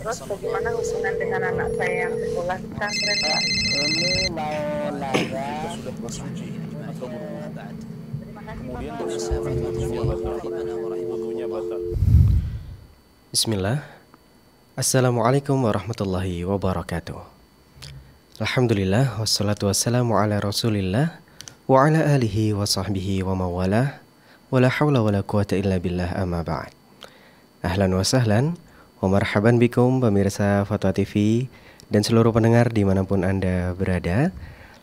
terus bagaimana hubungan dengan anak saya yang sekolah di pesantren Ini mau Bismillah. Assalamualaikum warahmatullahi wabarakatuh. Alhamdulillah wassalatu wassalamu ala Rasulillah wa ala alihi wa sahbihi wa mawalah wala haula wala quwata illa billah amma ba'd. Ahlan wa sahlan. Wa bikum pemirsa Fatwa TV dan seluruh pendengar dimanapun Anda berada.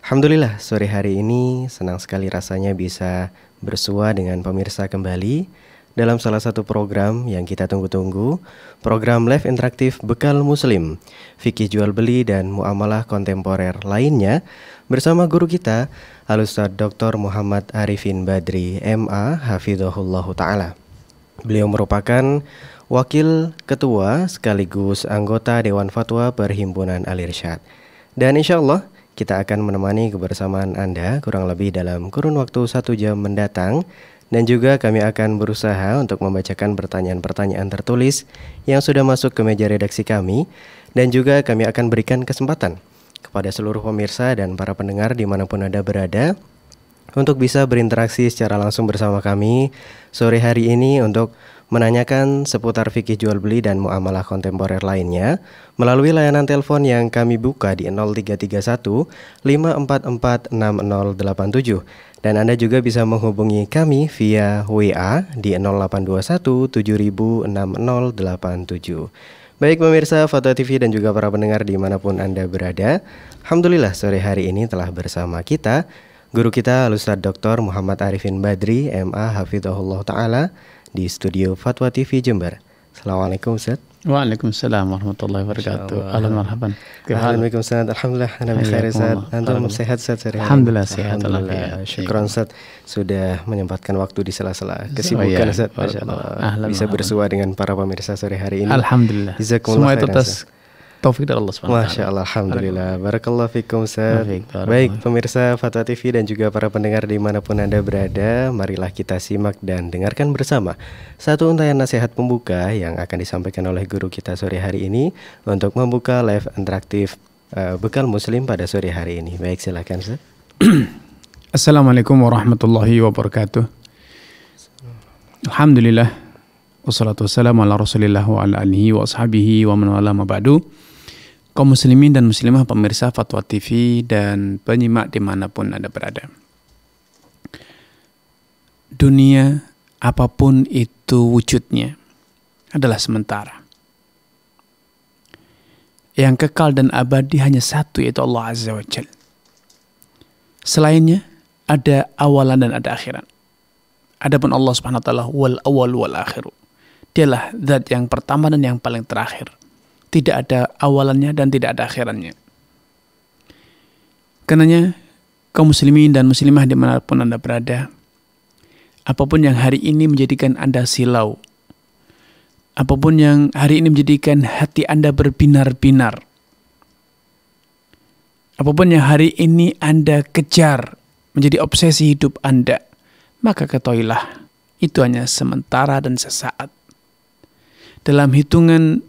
Alhamdulillah sore hari ini senang sekali rasanya bisa bersua dengan pemirsa kembali dalam salah satu program yang kita tunggu-tunggu, program live interaktif Bekal Muslim, fikih jual beli dan muamalah kontemporer lainnya bersama guru kita alustad Dr. Muhammad Arifin Badri MA Hafidhullah taala. Beliau merupakan Wakil Ketua sekaligus anggota Dewan Fatwa Perhimpunan Alirsyad. Dan insya Allah kita akan menemani kebersamaan Anda kurang lebih dalam kurun waktu satu jam mendatang dan juga kami akan berusaha untuk membacakan pertanyaan-pertanyaan tertulis yang sudah masuk ke meja redaksi kami dan juga kami akan berikan kesempatan kepada seluruh pemirsa dan para pendengar dimanapun Anda berada untuk bisa berinteraksi secara langsung bersama kami sore hari ini untuk menanyakan seputar fikih jual beli dan muamalah kontemporer lainnya melalui layanan telepon yang kami buka di 0331 544 6087 dan Anda juga bisa menghubungi kami via WA di 0821 7000 Baik pemirsa Foto TV dan juga para pendengar dimanapun Anda berada Alhamdulillah sore hari ini telah bersama kita Guru kita Alustad Dr. Muhammad Arifin Badri MA Hafidhullah Ta'ala di studio Fatwa TV Jember. Assalamualaikum Ustaz. Waalaikumsalam warahmatullahi wabarakatuh. Alhamdulillah. marhaban. Waalaikumsalam. Ustaz. Alhamdulillah ana bi khair Ustaz. Antum sehat Ustaz Alhamdulillah sehat alhamdulillah. Syukran Ustaz sudah menyempatkan waktu di sela-sela oh, iya. kesibukan Ustaz. Masyaallah. Bisa bersua dengan para pemirsa sore hari ini. Alhamdulillah. Semua itu atas taufik dari Allah SWT. Masya Allah, Alhamdulillah. Barakallah fikum, Ustaz. Baik, pemirsa Fatwa TV dan juga para pendengar dimanapun Anda berada, marilah kita simak dan dengarkan bersama satu untayan nasihat pembuka yang akan disampaikan oleh guru kita sore hari ini untuk membuka live interaktif uh, Bekal Muslim pada sore hari ini. Baik, silakan, Ustaz. Assalamualaikum warahmatullahi wabarakatuh. Alhamdulillah wassalatu wassalamu ala rasulillah wa ala alihi wa ashabihi wa man wala kaum muslimin dan muslimah pemirsa Fatwa TV dan penyimak dimanapun Anda berada. Dunia apapun itu wujudnya adalah sementara. Yang kekal dan abadi hanya satu yaitu Allah Azza wa Jal. Selainnya ada awalan dan ada akhiran. Adapun Allah Subhanahu wa taala wal awal wal akhiru. Dialah zat yang pertama dan yang paling terakhir tidak ada awalannya dan tidak ada akhirannya. Karenanya, kaum muslimin dan muslimah dimanapun Anda berada, apapun yang hari ini menjadikan Anda silau, apapun yang hari ini menjadikan hati Anda berbinar-binar, apapun yang hari ini Anda kejar menjadi obsesi hidup Anda, maka ketahuilah itu hanya sementara dan sesaat. Dalam hitungan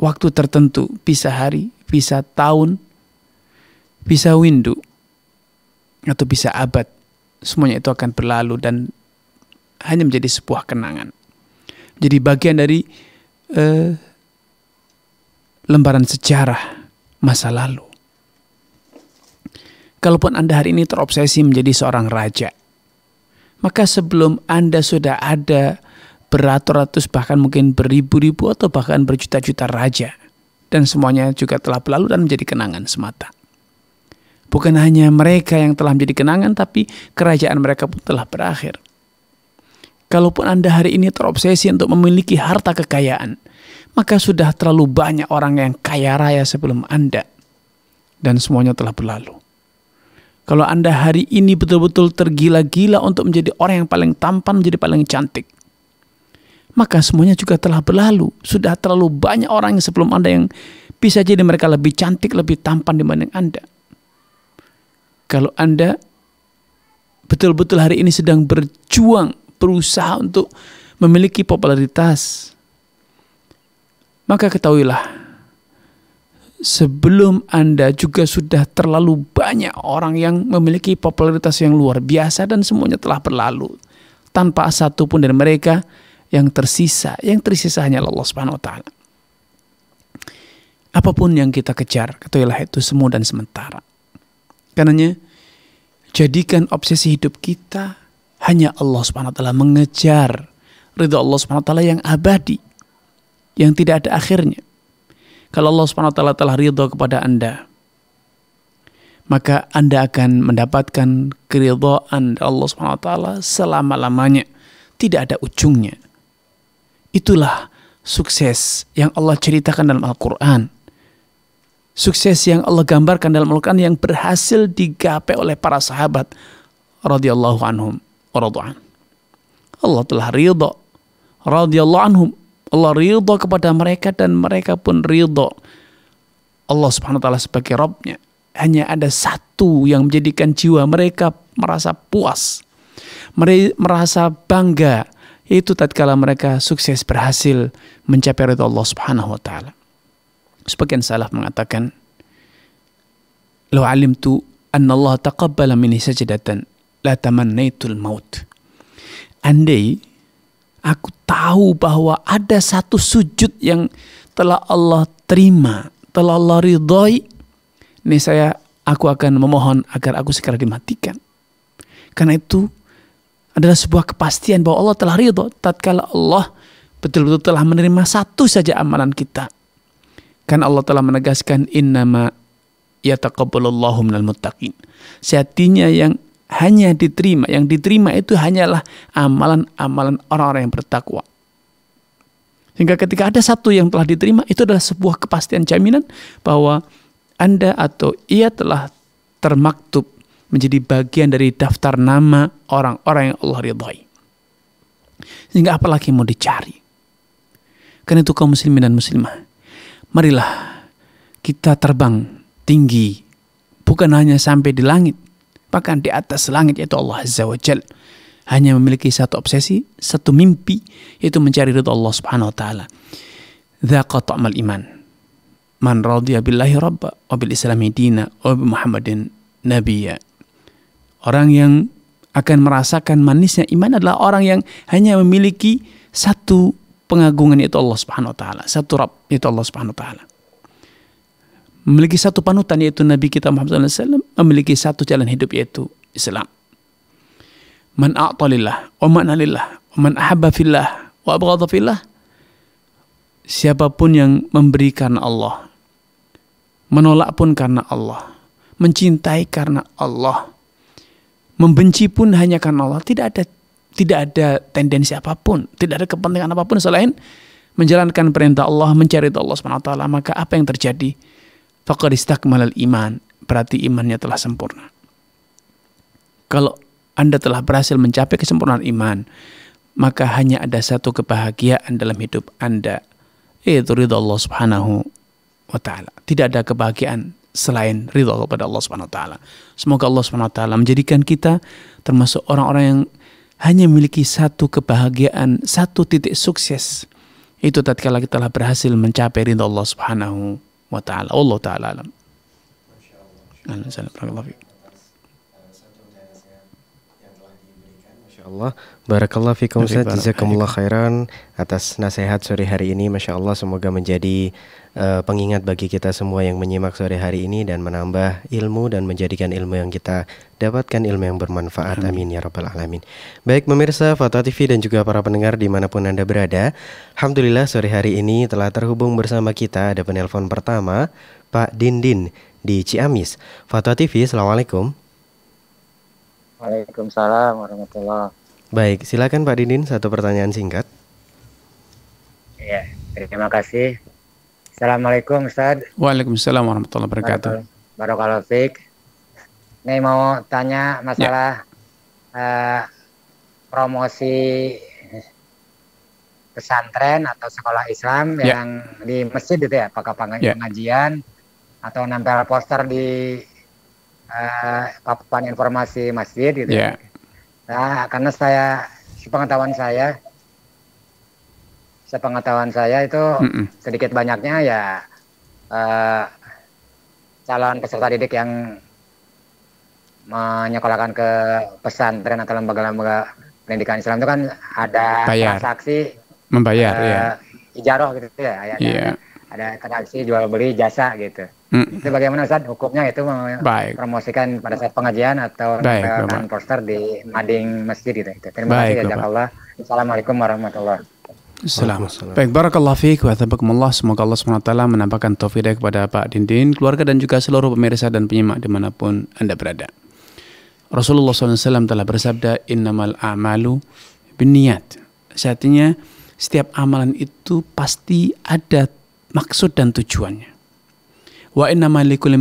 waktu tertentu, bisa hari, bisa tahun, bisa windu, atau bisa abad. Semuanya itu akan berlalu dan hanya menjadi sebuah kenangan. Jadi bagian dari eh, lembaran sejarah masa lalu. Kalaupun Anda hari ini terobsesi menjadi seorang raja, maka sebelum Anda sudah ada beratus-ratus bahkan mungkin beribu-ribu atau bahkan berjuta-juta raja. Dan semuanya juga telah berlalu dan menjadi kenangan semata. Bukan hanya mereka yang telah menjadi kenangan, tapi kerajaan mereka pun telah berakhir. Kalaupun Anda hari ini terobsesi untuk memiliki harta kekayaan, maka sudah terlalu banyak orang yang kaya raya sebelum Anda. Dan semuanya telah berlalu. Kalau Anda hari ini betul-betul tergila-gila untuk menjadi orang yang paling tampan, menjadi paling cantik, maka semuanya juga telah berlalu. Sudah terlalu banyak orang yang sebelum Anda yang bisa jadi mereka lebih cantik, lebih tampan dibanding Anda. Kalau Anda betul-betul hari ini sedang berjuang, berusaha untuk memiliki popularitas, maka ketahuilah, sebelum Anda juga sudah terlalu banyak orang yang memiliki popularitas yang luar biasa dan semuanya telah berlalu. Tanpa satu pun dari mereka yang tersisa, yang tersisa hanya Allah Subhanahu wa taala. Apapun yang kita kejar, ketahuilah itu semu dan sementara. Karenanya jadikan obsesi hidup kita hanya Allah Subhanahu wa taala mengejar ridha Allah Subhanahu wa taala yang abadi, yang tidak ada akhirnya. Kalau Allah Subhanahu wa taala telah ridha kepada Anda, maka Anda akan mendapatkan keridhaan Allah Subhanahu wa taala selama-lamanya, tidak ada ujungnya. Itulah sukses yang Allah ceritakan dalam Al-Quran. Sukses yang Allah gambarkan dalam Al-Quran yang berhasil digapai oleh para sahabat radhiyallahu anhum waradu'an. Allah telah ridho radhiyallahu anhum. Allah ridho kepada mereka dan mereka pun ridho. Allah subhanahu wa ta'ala sebagai Robnya. Hanya ada satu yang menjadikan jiwa mereka merasa puas. Merasa bangga itu tatkala mereka sukses berhasil mencapai ridha Allah Subhanahu wa taala. Sebagian salaf mengatakan, "Lau alimtu anna Allah taqabbala minni sajdatan, la tamannaitul maut." Andai aku tahu bahwa ada satu sujud yang telah Allah terima, telah Allah ridhoi, ini saya aku akan memohon agar aku segera dimatikan. Karena itu adalah sebuah kepastian bahwa Allah telah ridho tatkala Allah betul-betul telah menerima satu saja amalan kita. kan Allah telah menegaskan innama yataqabbalullahu minal muttaqin. Sehatinya yang hanya diterima, yang diterima itu hanyalah amalan-amalan orang-orang yang bertakwa. Sehingga ketika ada satu yang telah diterima, itu adalah sebuah kepastian jaminan bahwa Anda atau ia telah termaktub menjadi bagian dari daftar nama orang-orang yang Allah ridhoi. Sehingga apalagi mau dicari. Karena itu kaum muslimin dan muslimah, marilah kita terbang tinggi, bukan hanya sampai di langit, bahkan di atas langit yaitu Allah Azza wa Jal. Hanya memiliki satu obsesi, satu mimpi, yaitu mencari ridho Allah Subhanahu wa taala. Dhaqa ta'mal iman. Man radiyah billahi rabba wa bil islami dina wa Muhammadin nabiya. Orang yang akan merasakan manisnya iman adalah orang yang hanya memiliki satu pengagungan yaitu Allah Subhanahu wa taala, satu Rabb yaitu Allah Subhanahu wa taala. Memiliki satu panutan yaitu Nabi kita Muhammad SAW, memiliki satu jalan hidup yaitu Islam. Man a'talillah, wa man alillah, wa man ahabba fillah, wa abghadha fillah. Siapapun yang memberi karena Allah, menolak pun karena Allah, mencintai karena Allah, Membenci pun hanya karena Allah. Tidak ada tidak ada tendensi apapun, tidak ada kepentingan apapun selain menjalankan perintah Allah, mencari Allah SWT, maka apa yang terjadi? fakaristak malal iman, berarti imannya telah sempurna. Kalau Anda telah berhasil mencapai kesempurnaan iman, maka hanya ada satu kebahagiaan dalam hidup Anda, yaitu ridho Allah Subhanahu wa taala. Tidak ada kebahagiaan selain ridho kepada Allah Subhanahu wa taala. Semoga Allah Subhanahu wa taala menjadikan kita termasuk orang-orang yang hanya memiliki satu kebahagiaan, satu titik sukses. Itu tatkala kita telah berhasil mencapai ridho Allah Subhanahu wa taala. Allah taala alam. Allah. Barakallah fikum Ustaz. Jazakumullah khairan atas nasihat sore hari ini. Masya Allah semoga menjadi uh, pengingat bagi kita semua yang menyimak sore hari ini dan menambah ilmu dan menjadikan ilmu yang kita dapatkan ilmu yang bermanfaat. Amin, Amin ya rabbal alamin. Baik pemirsa Fatwa TV dan juga para pendengar dimanapun Anda berada. Alhamdulillah sore hari ini telah terhubung bersama kita ada penelpon pertama Pak Dindin di Ciamis. Fatwa TV, Assalamualaikum. Waalaikumsalam warahmatullahi Baik, silakan Pak Didin satu pertanyaan singkat. Ya, terima kasih. Assalamualaikum Ustaz. Waalaikumsalam warahmatullahi wabarakatuh. Barakallahu fiik. Nih mau tanya masalah ya. uh, promosi pesantren atau sekolah Islam ya. yang di masjid itu ya, apakah ya. pengajian ya. atau nempel poster di uh, papan informasi masjid gitu ya. ya Nah, karena saya sepengetahuan saya sepengetahuan saya itu mm -mm. sedikit banyaknya ya uh, calon peserta didik yang menyekolahkan ke pesantren atau lembaga-lembaga pendidikan Islam itu kan ada transaksi membayar uh, eh, ya ijaroh gitu ya ya yeah ada transaksi jual beli jasa gitu. Hmm. Itu bagaimana Ustaz hukumnya itu Baik. pada saat pengajian atau menempelkan poster di mading masjid gitu. Terima Baik, kasih jazakallah. Assalamualaikum warahmatullahi wabarakatuh. Salam. Baik, fiik wa Semoga Allah SWT menampakkan taufik kepada Pak Dindin, keluarga dan juga seluruh pemirsa dan penyimak dimanapun Anda berada. Rasulullah SAW telah bersabda, Innamal amalu biniat. Artinya, setiap amalan itu pasti ada maksud dan tujuannya. Wa inna malikul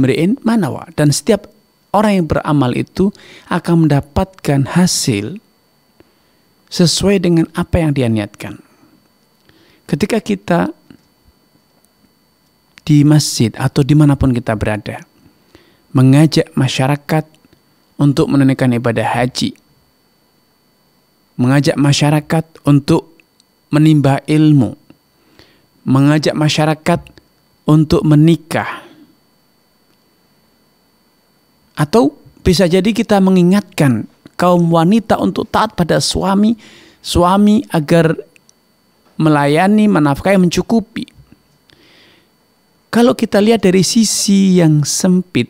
manawa. Dan setiap orang yang beramal itu akan mendapatkan hasil sesuai dengan apa yang dia niatkan. Ketika kita di masjid atau dimanapun kita berada, mengajak masyarakat untuk menunaikan ibadah haji, mengajak masyarakat untuk menimba ilmu, mengajak masyarakat untuk menikah. Atau bisa jadi kita mengingatkan kaum wanita untuk taat pada suami, suami agar melayani, menafkahi, mencukupi. Kalau kita lihat dari sisi yang sempit,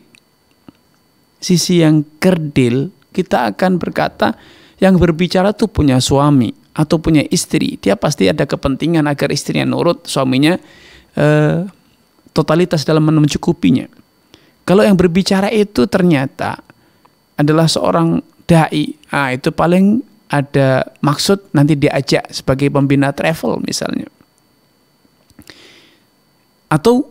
sisi yang kerdil, kita akan berkata yang berbicara tuh punya suami atau punya istri, dia pasti ada kepentingan agar istrinya nurut suaminya eh, totalitas dalam mencukupinya. Kalau yang berbicara itu ternyata adalah seorang dai, nah, itu paling ada maksud nanti diajak sebagai pembina travel misalnya. Atau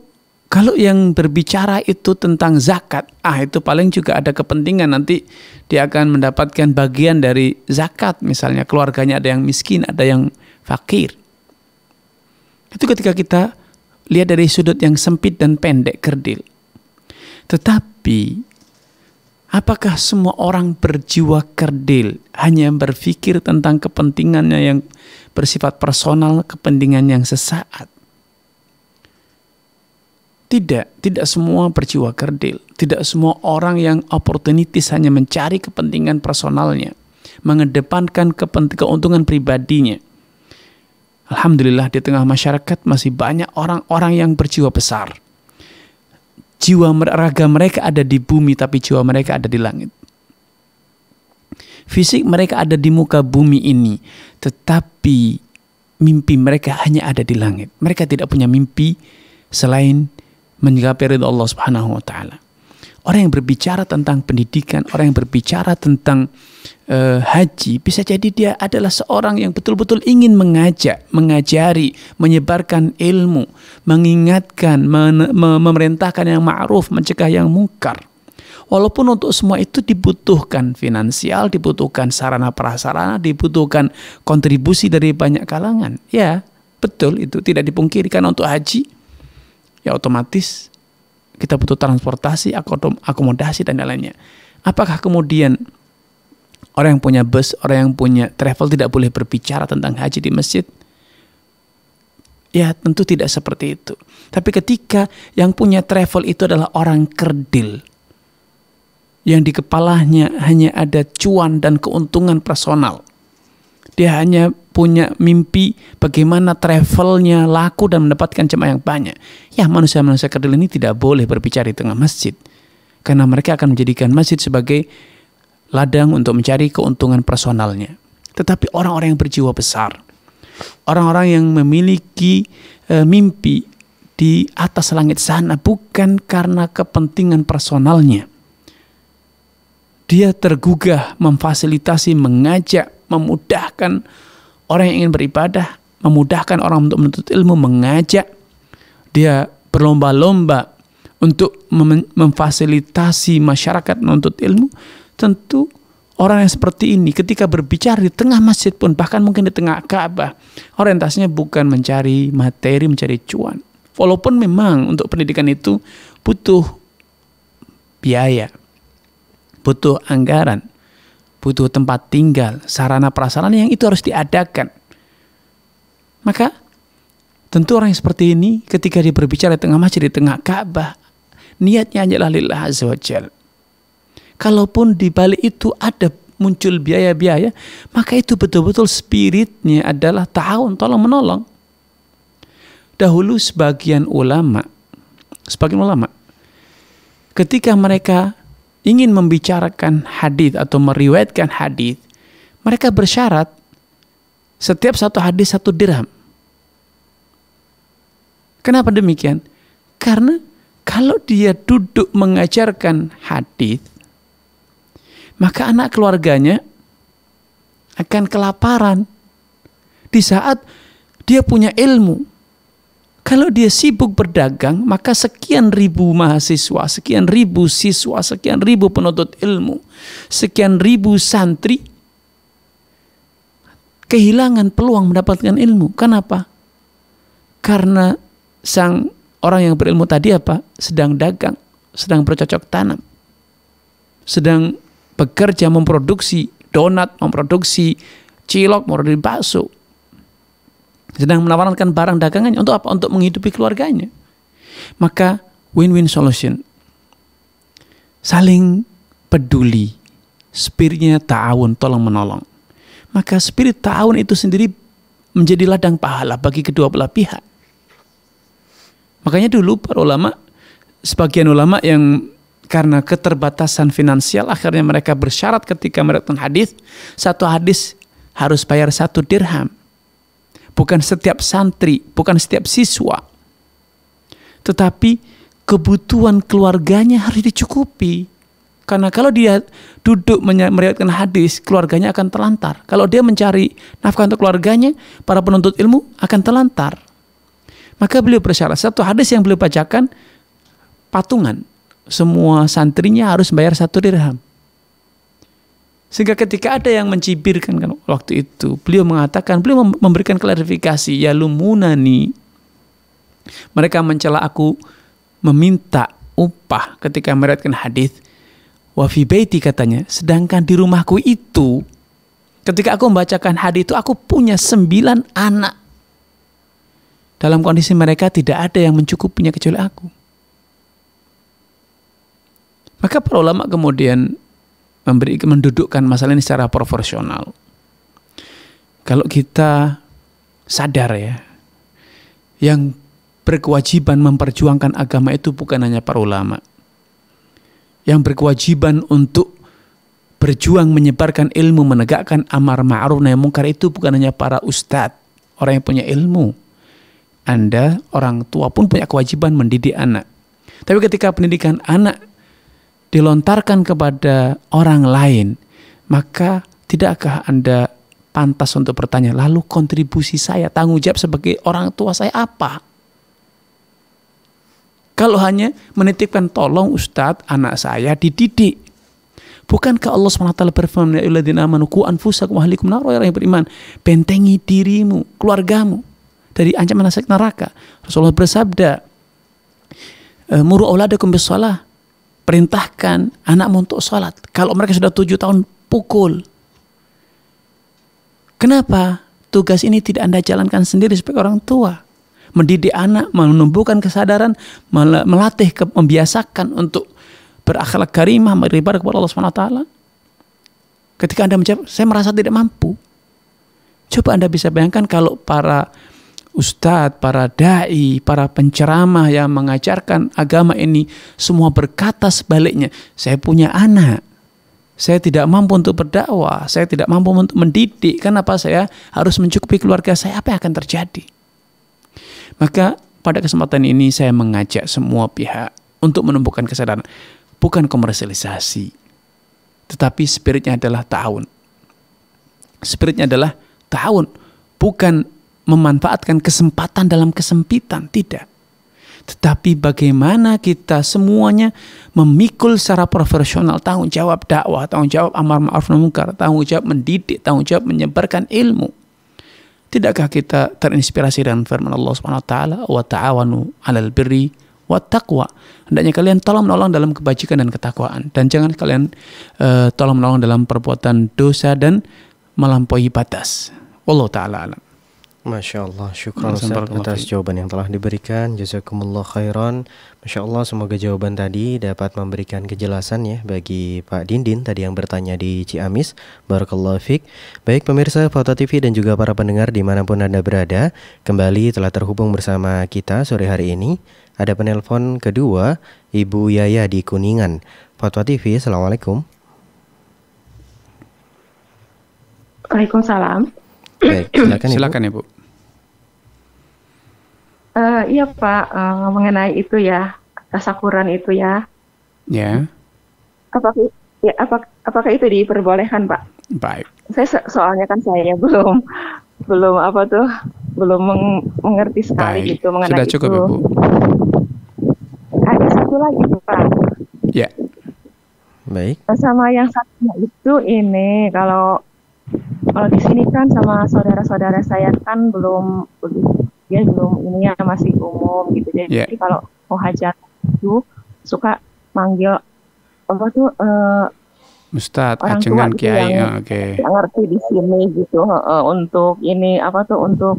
kalau yang berbicara itu tentang zakat, ah itu paling juga ada kepentingan nanti dia akan mendapatkan bagian dari zakat misalnya keluarganya ada yang miskin, ada yang fakir. Itu ketika kita lihat dari sudut yang sempit dan pendek kerdil. Tetapi apakah semua orang berjiwa kerdil hanya berpikir tentang kepentingannya yang bersifat personal, kepentingan yang sesaat? Tidak, tidak semua berjiwa kerdil. Tidak semua orang yang oportunitis hanya mencari kepentingan personalnya. Mengedepankan kepentingan keuntungan pribadinya. Alhamdulillah di tengah masyarakat masih banyak orang-orang yang berjiwa besar. Jiwa raga mereka ada di bumi tapi jiwa mereka ada di langit. Fisik mereka ada di muka bumi ini, tetapi mimpi mereka hanya ada di langit. Mereka tidak punya mimpi selain menyikapi ridho Allah Subhanahu wa taala. Orang yang berbicara tentang pendidikan, orang yang berbicara tentang e, haji, bisa jadi dia adalah seorang yang betul-betul ingin mengajak, mengajari, menyebarkan ilmu, mengingatkan, men, me, memerintahkan yang ma'ruf, mencegah yang mungkar. Walaupun untuk semua itu dibutuhkan finansial, dibutuhkan sarana prasarana, dibutuhkan kontribusi dari banyak kalangan. Ya, betul itu tidak dipungkiri karena untuk haji ya otomatis kita butuh transportasi, akomodasi, dan lain-lainnya. Apakah kemudian orang yang punya bus, orang yang punya travel tidak boleh berbicara tentang haji di masjid? Ya tentu tidak seperti itu. Tapi ketika yang punya travel itu adalah orang kerdil, yang di kepalanya hanya ada cuan dan keuntungan personal, dia hanya punya mimpi bagaimana travelnya laku dan mendapatkan jemaah yang banyak. Ya manusia-manusia kerdil ini tidak boleh berbicara di tengah masjid. Karena mereka akan menjadikan masjid sebagai ladang untuk mencari keuntungan personalnya. Tetapi orang-orang yang berjiwa besar, orang-orang yang memiliki e, mimpi di atas langit sana bukan karena kepentingan personalnya. Dia tergugah memfasilitasi, mengajak memudahkan orang yang ingin beribadah, memudahkan orang untuk menuntut ilmu, mengajak. Dia berlomba-lomba untuk mem memfasilitasi masyarakat menuntut ilmu. Tentu orang yang seperti ini ketika berbicara di tengah masjid pun, bahkan mungkin di tengah Ka'bah, orientasinya bukan mencari materi, mencari cuan. Walaupun memang untuk pendidikan itu butuh biaya, butuh anggaran, butuh tempat tinggal, sarana prasarana yang itu harus diadakan. Maka tentu orang yang seperti ini ketika dia berbicara di tengah masjid, di tengah Ka'bah, niatnya hanya lillah azza wajal. Kalaupun di balik itu ada muncul biaya-biaya, maka itu betul-betul spiritnya adalah tahun tolong menolong. Dahulu sebagian ulama, sebagian ulama, ketika mereka ingin membicarakan hadis atau meriwayatkan hadis, mereka bersyarat setiap satu hadis satu dirham. Kenapa demikian? Karena kalau dia duduk mengajarkan hadis, maka anak keluarganya akan kelaparan di saat dia punya ilmu kalau dia sibuk berdagang, maka sekian ribu mahasiswa, sekian ribu siswa, sekian ribu penuntut ilmu, sekian ribu santri kehilangan peluang mendapatkan ilmu. Kenapa? Karena sang orang yang berilmu tadi apa? Sedang dagang, sedang bercocok tanam, sedang bekerja memproduksi donat, memproduksi cilok, memproduksi bakso, sedang menawarkan barang dagangannya untuk apa? Untuk menghidupi keluarganya. Maka win-win solution. Saling peduli. Spiritnya ta'awun, tolong menolong. Maka spirit ta'awun itu sendiri menjadi ladang pahala bagi kedua belah pihak. Makanya dulu para ulama, sebagian ulama yang karena keterbatasan finansial akhirnya mereka bersyarat ketika mereka hadis satu hadis harus bayar satu dirham bukan setiap santri, bukan setiap siswa. Tetapi kebutuhan keluarganya harus dicukupi. Karena kalau dia duduk meriwayatkan hadis, keluarganya akan terlantar. Kalau dia mencari nafkah untuk keluarganya, para penuntut ilmu akan terlantar. Maka beliau bersyarat, satu hadis yang beliau bacakan, patungan. Semua santrinya harus bayar satu dirham. Sehingga ketika ada yang mencibirkan kan waktu itu, beliau mengatakan, beliau memberikan klarifikasi, ya lumunani. Mereka mencela aku meminta upah ketika meriatkan hadis wafi baiti katanya. Sedangkan di rumahku itu ketika aku membacakan hadis itu aku punya sembilan anak. Dalam kondisi mereka tidak ada yang mencukupinya kecuali aku. Maka para ulama kemudian memberi mendudukkan masalah ini secara proporsional. Kalau kita sadar ya, yang berkewajiban memperjuangkan agama itu bukan hanya para ulama. Yang berkewajiban untuk berjuang menyebarkan ilmu, menegakkan amar ma'ruf nahi mungkar itu bukan hanya para ustadz, orang yang punya ilmu. Anda, orang tua pun punya kewajiban mendidik anak. Tapi ketika pendidikan anak dilontarkan kepada orang lain, maka tidakkah Anda pantas untuk bertanya, lalu kontribusi saya, tanggung jawab sebagai orang tua saya apa? Kalau hanya menitipkan tolong Ustadz, anak saya dididik. Bukankah Allah SWT berfirman, Ya amanu ku anfusakum ahlikum naro, yang beriman, bentengi dirimu, keluargamu, dari ancaman nasib neraka. Rasulullah bersabda, e, Muru auladakum bisalah, perintahkan anakmu untuk sholat. Kalau mereka sudah tujuh tahun, pukul. Kenapa tugas ini tidak Anda jalankan sendiri sebagai orang tua? Mendidik anak, menumbuhkan kesadaran, melatih, ke, membiasakan untuk berakhlak karimah, beribadah kepada Allah SWT. Ketika Anda menjawab, saya merasa tidak mampu. Coba Anda bisa bayangkan kalau para ustadz, para dai, para penceramah yang mengajarkan agama ini semua berkata sebaliknya. Saya punya anak. Saya tidak mampu untuk berdakwah, saya tidak mampu untuk mendidik. Kenapa saya harus mencukupi keluarga saya? Apa yang akan terjadi? Maka pada kesempatan ini saya mengajak semua pihak untuk menumbuhkan kesadaran, bukan komersialisasi, tetapi spiritnya adalah tahun. Spiritnya adalah tahun, bukan memanfaatkan kesempatan dalam kesempitan, tidak. Tetapi bagaimana kita semuanya memikul secara profesional tanggung jawab dakwah, tanggung jawab amar ma'ruf munkar, tanggung jawab mendidik, tanggung jawab menyebarkan ilmu. Tidakkah kita terinspirasi dengan firman Allah Subhanahu wa taala wa ta'awanu 'alal birri wa taqwa. Hendaknya kalian tolong menolong dalam kebajikan dan ketakwaan dan jangan kalian uh, tolong menolong dalam perbuatan dosa dan melampaui batas. Allah taala alam. Masya Allah, syukur atas jawaban yang telah diberikan Jazakumullah khairan Masya Allah, semoga jawaban tadi dapat memberikan kejelasan ya Bagi Pak Dindin tadi yang bertanya di Ciamis Barakallah fiq Baik pemirsa foto TV dan juga para pendengar dimanapun Anda berada Kembali telah terhubung bersama kita sore hari ini Ada penelpon kedua, Ibu Yaya di Kuningan foto TV, Assalamualaikum Waalaikumsalam Baik, silakan, silakan Ibu. Uh, iya Pak, uh, mengenai itu ya tasakuran itu ya. Ya. Apakah ya apakah, apakah itu diperbolehkan Pak? Baik. Saya soalnya kan saya belum belum apa tuh belum meng mengerti sekali Baik. gitu mengenai Sudah cukup, itu. Ibu. Ada satu lagi Pak. Ya. Yeah. Baik. Sama yang satunya itu ini kalau kalau eh, di sini kan sama saudara-saudara saya kan belum dia belum ini ya masih umum gitu jadi yeah. kalau mau hajat itu suka manggil apa tuh uh, Ustadz, acungan gitu kiai, yang, ah, oke. Okay. Yang ngerti di sini gitu uh, untuk ini apa tuh untuk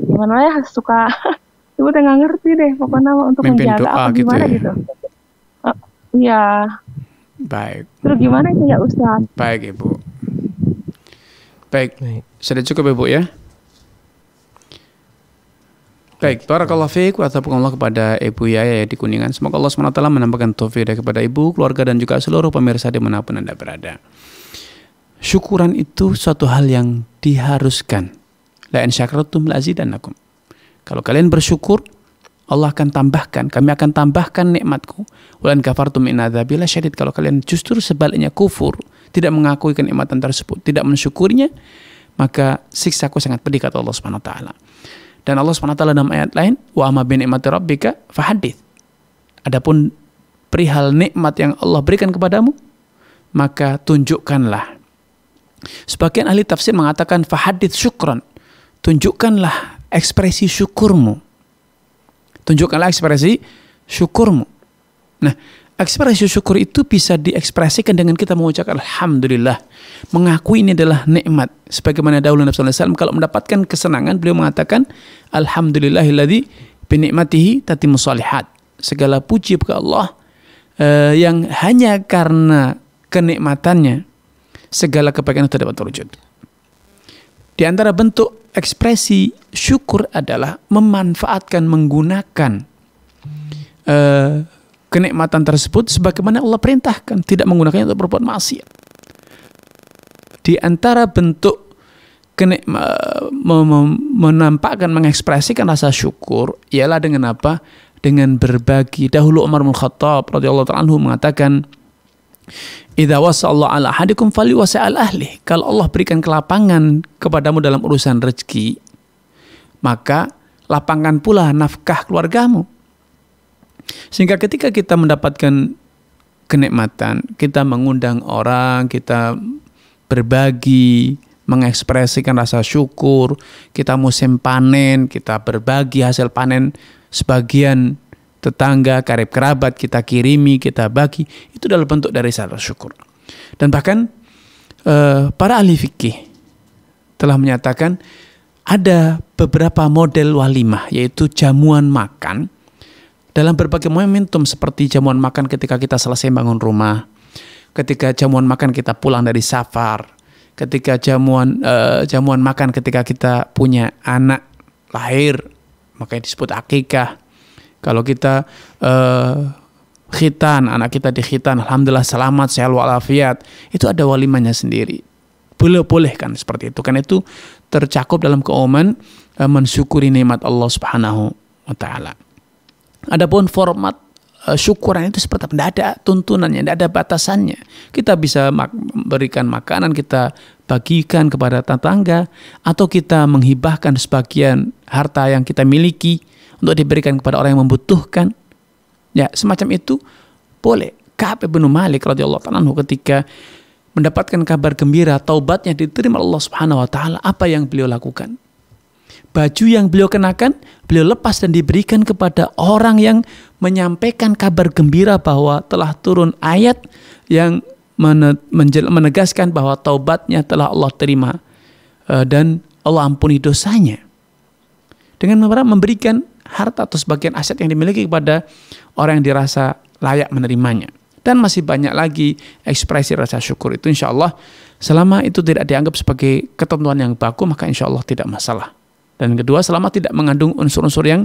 gimana ya suka ibu udah nggak ngerti deh pokoknya untuk Mimpin menjaga apa gitu gimana ya. gitu. Iya. Uh, ya. Baik. Terus gimana itu ya Ustad Baik ibu. Baik. Sudah cukup Ibu ya, ya? Baik, barakallahu fiik wa Allah kepada Ibu Yaya ya di Kuningan. Semoga Allah SWT menambahkan taufik kepada Ibu, keluarga dan juga seluruh pemirsa di pun Anda berada. Syukuran itu suatu hal yang diharuskan. La in la Kalau kalian bersyukur, Allah akan tambahkan, kami akan tambahkan nikmatku. Walan kafartum min adzabila syadid. Kalau kalian justru sebaliknya kufur, tidak mengakui kenikmatan tersebut, tidak mensyukurnya, maka siksa ku sangat pedih kata Allah Subhanahu wa taala. Dan Allah Subhanahu wa taala dalam ayat lain, wa amma bi ni'mati rabbika Adapun perihal nikmat yang Allah berikan kepadamu, maka tunjukkanlah. Sebagian ahli tafsir mengatakan fahadid syukron. Tunjukkanlah ekspresi syukurmu. Tunjukkanlah ekspresi syukurmu. Nah, Ekspresi syukur itu bisa diekspresikan dengan kita mengucapkan Alhamdulillah. Mengakui ini adalah nikmat. Sebagaimana dahulu Nabi SAW kalau mendapatkan kesenangan beliau mengatakan Alhamdulillahilladzi binikmatihi tatimu salihat. Segala puji kepada Allah uh, yang hanya karena kenikmatannya segala kebaikan itu dapat terwujud. Di antara bentuk ekspresi syukur adalah memanfaatkan, menggunakan eh, kenikmatan tersebut sebagaimana Allah perintahkan, tidak menggunakannya untuk berbuat maksiat. Di antara bentuk kenik, menampakkan, mengekspresikan rasa syukur ialah dengan apa? Dengan berbagi. Dahulu Umar bin Khattab radhiyallahu taala mengatakan, "Idza wasa Allah ala hadikum faliwasi al ahli." Kalau Allah berikan kelapangan kepadamu dalam urusan rezeki, maka lapangkan pula nafkah keluargamu sehingga ketika kita mendapatkan kenikmatan, kita mengundang orang, kita berbagi, mengekspresikan rasa syukur, kita musim panen, kita berbagi hasil panen sebagian tetangga, karib kerabat, kita kirimi, kita bagi, itu adalah bentuk dari rasa syukur. Dan bahkan eh, para ahli fikih telah menyatakan ada beberapa model walimah yaitu jamuan makan dalam berbagai momentum seperti jamuan makan ketika kita selesai bangun rumah, ketika jamuan makan kita pulang dari safar, ketika jamuan uh, jamuan makan ketika kita punya anak lahir, makanya disebut akikah. Kalau kita uh, khitan, anak kita di khitan, alhamdulillah selamat, sehat walafiat, itu ada walimanya sendiri. Boleh boleh kan seperti itu. kan itu tercakup dalam keoman eh, mensyukuri nikmat Allah Subhanahu wa taala. Adapun format eh, syukuran itu seperti apa? Tidak ada tuntunannya, tidak ada batasannya. Kita bisa memberikan makanan, kita bagikan kepada tetangga, atau kita menghibahkan sebagian harta yang kita miliki untuk diberikan kepada orang yang membutuhkan. Ya, semacam itu boleh. Ka'ab bin Malik radhiyallahu taala ketika mendapatkan kabar gembira taubatnya diterima Allah Subhanahu wa taala, apa yang beliau lakukan? Baju yang beliau kenakan, beliau lepas dan diberikan kepada orang yang menyampaikan kabar gembira bahwa telah turun ayat yang menegaskan bahwa taubatnya telah Allah terima eh, dan Allah ampuni dosanya. Dengan memberikan harta atau sebagian aset yang dimiliki kepada orang yang dirasa layak menerimanya. Dan masih banyak lagi ekspresi rasa syukur itu insya Allah selama itu tidak dianggap sebagai ketentuan yang baku maka insya Allah tidak masalah. Dan kedua, selama tidak mengandung unsur-unsur yang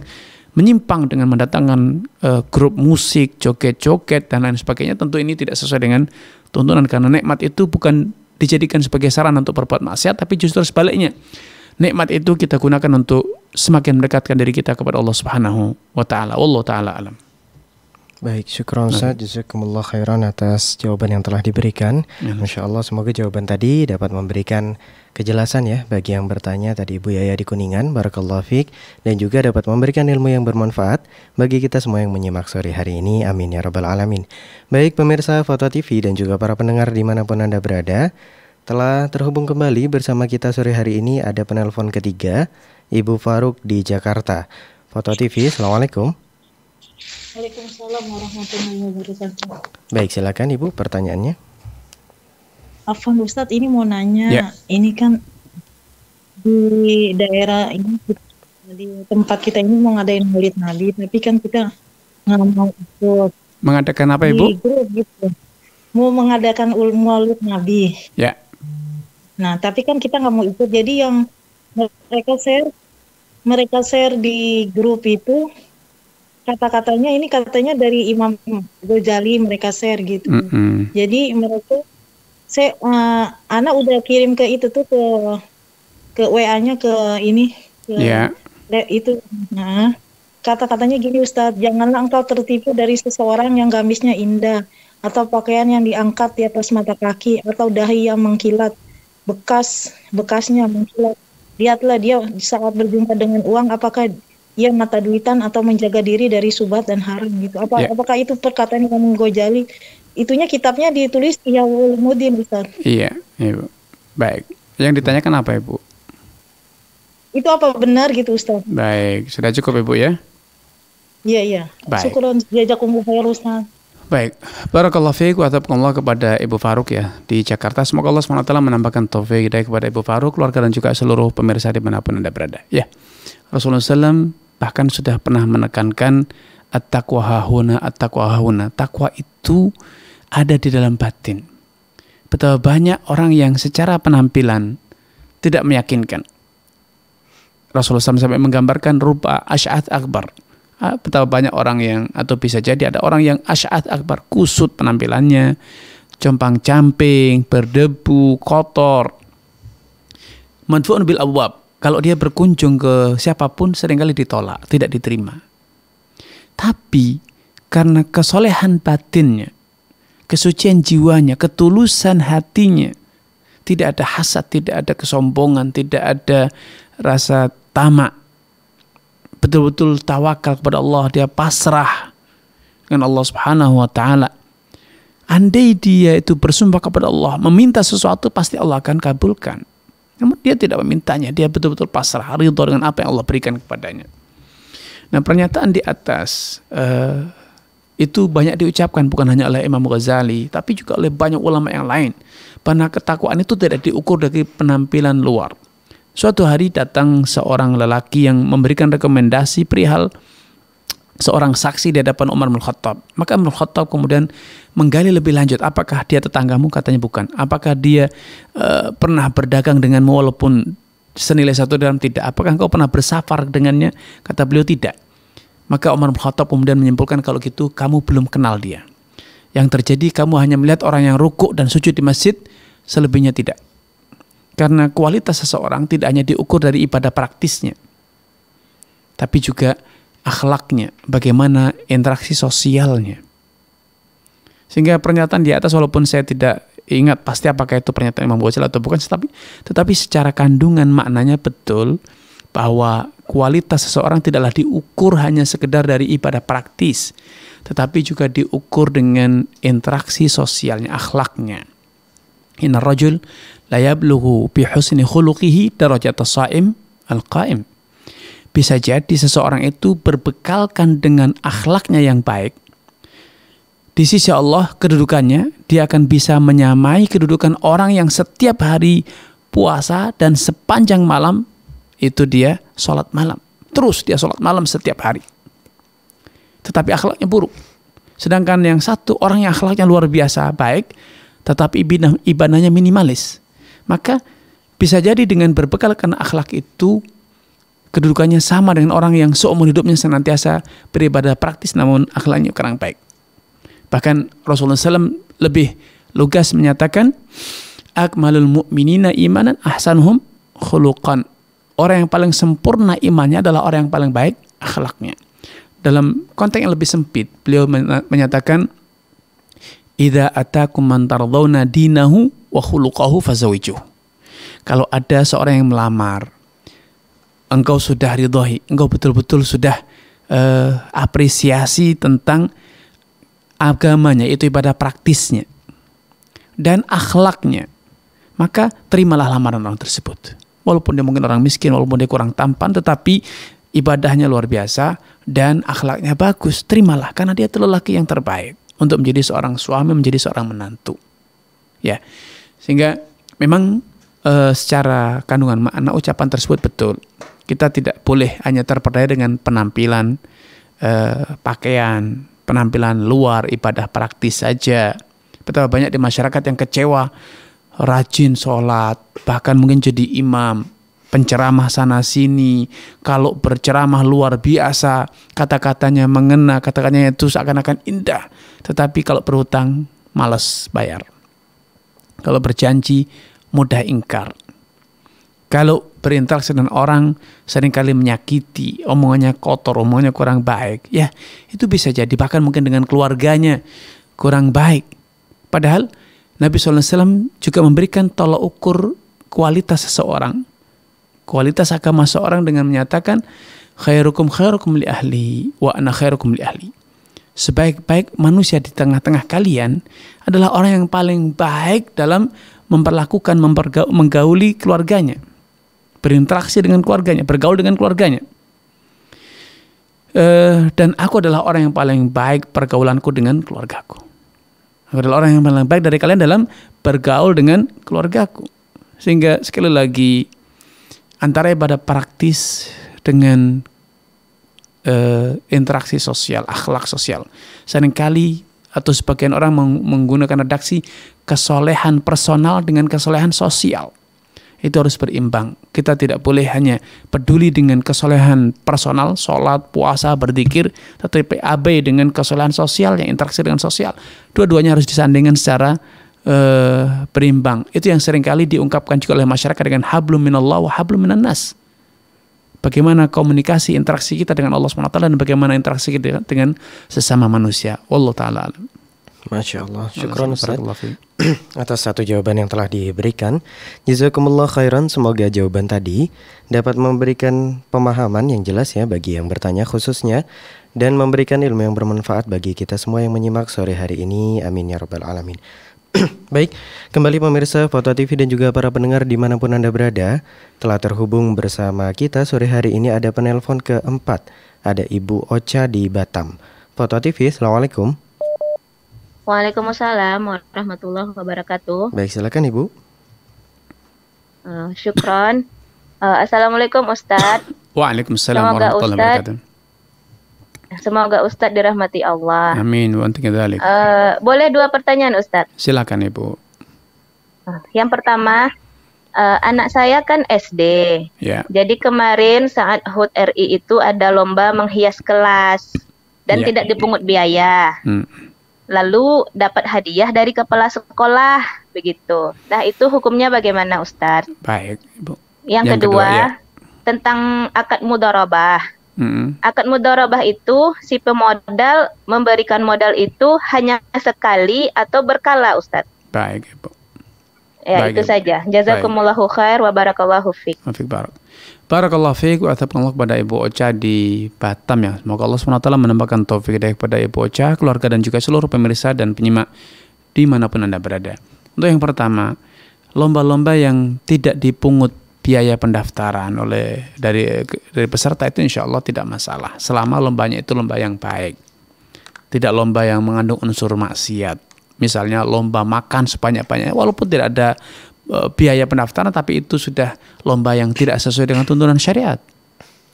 menyimpang dengan mendatangkan uh, grup musik, joget-joget dan lain sebagainya, tentu ini tidak sesuai dengan tuntunan karena nikmat itu bukan dijadikan sebagai saran untuk perbuat maksiat, tapi justru sebaliknya. Nikmat itu kita gunakan untuk semakin mendekatkan diri kita kepada Allah Subhanahu wa taala. Wallahu taala alam. Baik, syukron nah. Ustaz, jazakumullah khairan atas jawaban yang telah diberikan. Ya. Masya Allah, semoga jawaban tadi dapat memberikan kejelasan ya bagi yang bertanya tadi Ibu Yaya di Kuningan, Barakallahu Fik, dan juga dapat memberikan ilmu yang bermanfaat bagi kita semua yang menyimak sore hari ini. Amin ya Rabbal Alamin. Baik pemirsa Foto TV dan juga para pendengar dimanapun Anda berada, telah terhubung kembali bersama kita sore hari ini ada penelpon ketiga, Ibu Faruk di Jakarta. Foto TV, Assalamualaikum. Waalaikumsalam warahmatullahi wabarakatuh. Baik, silakan Ibu pertanyaannya. Afan Ustadz, ini mau nanya, ya. ini kan di daerah ini di tempat kita ini mau ngadain Maulid Nabi, tapi kan kita nggak mau ikut. Mengadakan apa Ibu? grup gitu. Mau mengadakan Maulid Nabi. Ya. Nah, tapi kan kita nggak mau ikut. Jadi yang mereka share mereka share di grup itu kata-katanya ini katanya dari Imam Ghazali mereka share gitu. Mm -hmm. Jadi mereka saya uh, eh, anak udah kirim ke itu tuh ke ke WA-nya ke ini ke yeah. Ya. itu. Nah, kata-katanya gini Ustadz, janganlah engkau tertipu dari seseorang yang gamisnya indah atau pakaian yang diangkat di atas mata kaki atau dahi yang mengkilat, bekas bekasnya mengkilat. Lihatlah dia saat berjumpa dengan uang apakah ia ya, mata duitan atau menjaga diri dari subat dan haram gitu. Apa yeah. apakah itu perkataan Imam Ghazali? Itunya kitabnya ditulis ya Mudin Ustaz. Iya, Ibu. Baik. Yang ditanyakan apa, Ibu? Itu apa benar gitu, Ustaz? Baik, sudah cukup Ibu ya? Iya, iya. Baik. Syukuran jazakumullah khair, Ustaz. Baik, barakallahu fiik wa Allah kepada Ibu Faruk ya di Jakarta. Semoga Allah SWT menambahkan taufik hidayah kepada Ibu Faruk, keluarga dan juga seluruh pemirsa di manapun Anda berada. Ya, Rasulullah SAW bahkan sudah pernah menekankan at-taqwa hahuna at-taqwa hahuna. Takwa itu ada di dalam batin. Betapa banyak orang yang secara penampilan tidak meyakinkan. Rasulullah SAW sampai menggambarkan rupa asyad akbar. Ah, betapa banyak orang yang atau bisa jadi ada orang yang asyad akbar kusut penampilannya, compang-camping, berdebu, kotor. Manfu'un bil awab kalau dia berkunjung ke siapapun seringkali ditolak, tidak diterima. Tapi karena kesolehan batinnya, kesucian jiwanya, ketulusan hatinya, tidak ada hasad, tidak ada kesombongan, tidak ada rasa tamak. Betul-betul tawakal kepada Allah, dia pasrah dengan Allah Subhanahu wa taala. Andai dia itu bersumpah kepada Allah, meminta sesuatu pasti Allah akan kabulkan. Namun dia tidak memintanya, dia betul-betul pasrah, ridho dengan apa yang Allah berikan kepadanya. Nah pernyataan di atas uh, itu banyak diucapkan bukan hanya oleh Imam Ghazali, tapi juga oleh banyak ulama yang lain. Karena ketakwaan itu tidak diukur dari penampilan luar. Suatu hari datang seorang lelaki yang memberikan rekomendasi perihal seorang saksi di hadapan Umar bin Khattab. Maka Umar bin Khattab kemudian menggali lebih lanjut, apakah dia tetanggamu? Katanya bukan. Apakah dia uh, pernah berdagang denganmu walaupun senilai satu dalam tidak? Apakah engkau pernah bersafar dengannya? Kata beliau tidak. Maka Umar bin Khattab kemudian menyimpulkan kalau gitu kamu belum kenal dia. Yang terjadi kamu hanya melihat orang yang rukuk dan sujud di masjid, selebihnya tidak. Karena kualitas seseorang tidak hanya diukur dari ibadah praktisnya, tapi juga akhlaknya, bagaimana interaksi sosialnya. Sehingga pernyataan di atas walaupun saya tidak ingat pasti apakah itu pernyataan Imam Bocil atau bukan, tetapi, tetapi secara kandungan maknanya betul bahwa kualitas seseorang tidaklah diukur hanya sekedar dari ibadah praktis, tetapi juga diukur dengan interaksi sosialnya, akhlaknya. Inna rajul layabluhu bihusni khuluqihi darajat saim al-qaim. Bisa jadi seseorang itu berbekalkan dengan akhlaknya yang baik, di sisi Allah kedudukannya, dia akan bisa menyamai kedudukan orang yang setiap hari puasa dan sepanjang malam itu dia sholat malam. Terus dia sholat malam setiap hari. Tetapi akhlaknya buruk. Sedangkan yang satu orang yang akhlaknya luar biasa baik, tetapi ibadahnya minimalis. Maka bisa jadi dengan berbekalkan akhlak itu kedudukannya sama dengan orang yang seumur hidupnya senantiasa beribadah praktis namun akhlaknya kurang baik. Bahkan Rasulullah SAW lebih lugas menyatakan, Akmalul mu'minina imanan ahsanhum khuluqan. Orang yang paling sempurna imannya adalah orang yang paling baik akhlaknya. Dalam konteks yang lebih sempit, beliau menyatakan, Ida atakum man dinahu wa khuluqahu fazawijuh. Kalau ada seorang yang melamar, engkau sudah ridhoi, engkau betul-betul sudah uh, apresiasi tentang agamanya, itu ibadah praktisnya dan akhlaknya. Maka terimalah lamaran orang tersebut. Walaupun dia mungkin orang miskin, walaupun dia kurang tampan, tetapi ibadahnya luar biasa dan akhlaknya bagus. Terimalah karena dia telah laki yang terbaik untuk menjadi seorang suami, menjadi seorang menantu. Ya. Sehingga memang uh, secara kandungan makna ucapan tersebut betul. Kita tidak boleh hanya terpedaya dengan penampilan eh, pakaian, penampilan luar, ibadah praktis saja. Betapa banyak di masyarakat yang kecewa, rajin sholat, bahkan mungkin jadi imam, penceramah sana-sini. Kalau berceramah luar biasa, kata-katanya mengena, kata-katanya itu seakan-akan indah. Tetapi kalau berhutang, males bayar. Kalau berjanji, mudah ingkar. Kalau berinteraksi dengan orang seringkali menyakiti, omongannya kotor, omongannya kurang baik. Ya, itu bisa jadi. Bahkan mungkin dengan keluarganya kurang baik. Padahal Nabi SAW juga memberikan tolak ukur kualitas seseorang. Kualitas agama seseorang dengan menyatakan khairukum khairukum li ahli wa ana khairukum li ahli. Sebaik-baik manusia di tengah-tengah kalian adalah orang yang paling baik dalam memperlakukan, menggauli keluarganya berinteraksi dengan keluarganya, bergaul dengan keluarganya. Uh, dan aku adalah orang yang paling baik pergaulanku dengan keluargaku. Aku adalah orang yang paling baik dari kalian dalam bergaul dengan keluargaku. Sehingga sekali lagi antara pada praktis dengan uh, interaksi sosial, akhlak sosial. Seringkali atau sebagian orang menggunakan redaksi kesolehan personal dengan kesolehan sosial itu harus berimbang. Kita tidak boleh hanya peduli dengan kesolehan personal, sholat, puasa, berzikir, tetapi abai dengan kesolehan sosial yang interaksi dengan sosial. Dua-duanya harus disandingkan secara uh, berimbang. Itu yang seringkali diungkapkan juga oleh masyarakat dengan hablum minallah wa hablum minannas. Bagaimana komunikasi interaksi kita dengan Allah SWT dan bagaimana interaksi kita dengan sesama manusia. Wallahu ta'ala alam. Masya Allah. Syukur Allah. atas satu jawaban yang telah diberikan. Jazakumullah khairan, semoga jawaban tadi dapat memberikan pemahaman yang jelas ya bagi yang bertanya khususnya dan memberikan ilmu yang bermanfaat bagi kita semua yang menyimak sore hari ini. Amin ya rabbal alamin. Baik, kembali pemirsa Foto TV dan juga para pendengar dimanapun Anda berada Telah terhubung bersama kita sore hari ini ada penelpon keempat Ada Ibu Ocha di Batam Foto TV, Assalamualaikum Waalaikumsalam warahmatullahi wabarakatuh. Baik, silakan Ibu. Uh, syukron. Uh, Assalamualaikum Ustadz. Waalaikumsalam Semoga warahmatullahi wabarakatuh. Semoga Ustadz dirahmati Allah. Amin. uh, boleh dua pertanyaan Ustadz? Silakan Ibu. Uh, yang pertama, uh, anak saya kan SD. Yeah. Jadi kemarin saat HUT RI itu ada lomba menghias kelas dan yeah. tidak dipungut biaya. Hmm lalu dapat hadiah dari kepala sekolah begitu. Nah, itu hukumnya bagaimana, Ustadz? Baik, Ibu. Yang, yang kedua, kedua ya. tentang akad mudorobah. Hmm. Akad mudorobah itu si pemodal memberikan modal itu hanya sekali atau berkala, Ustadz. Baik, Ibu. Ya, Baik, itu Ibu. saja. Jazakumullahu khair wa barakallahu fiik. Barakallahu fiik wa Allah kepada Ibu Ocha di Batam ya. Semoga Allah SWT menambahkan taufik hidayah kepada Ibu Ocha, keluarga dan juga seluruh pemirsa dan penyimak dimanapun Anda berada. Untuk yang pertama, lomba-lomba yang tidak dipungut biaya pendaftaran oleh dari dari peserta itu insya Allah tidak masalah selama lombanya itu lomba yang baik tidak lomba yang mengandung unsur maksiat misalnya lomba makan sebanyak-banyaknya walaupun tidak ada Eh, biaya pendaftaran tapi itu sudah lomba yang tidak sesuai dengan tuntunan syariat.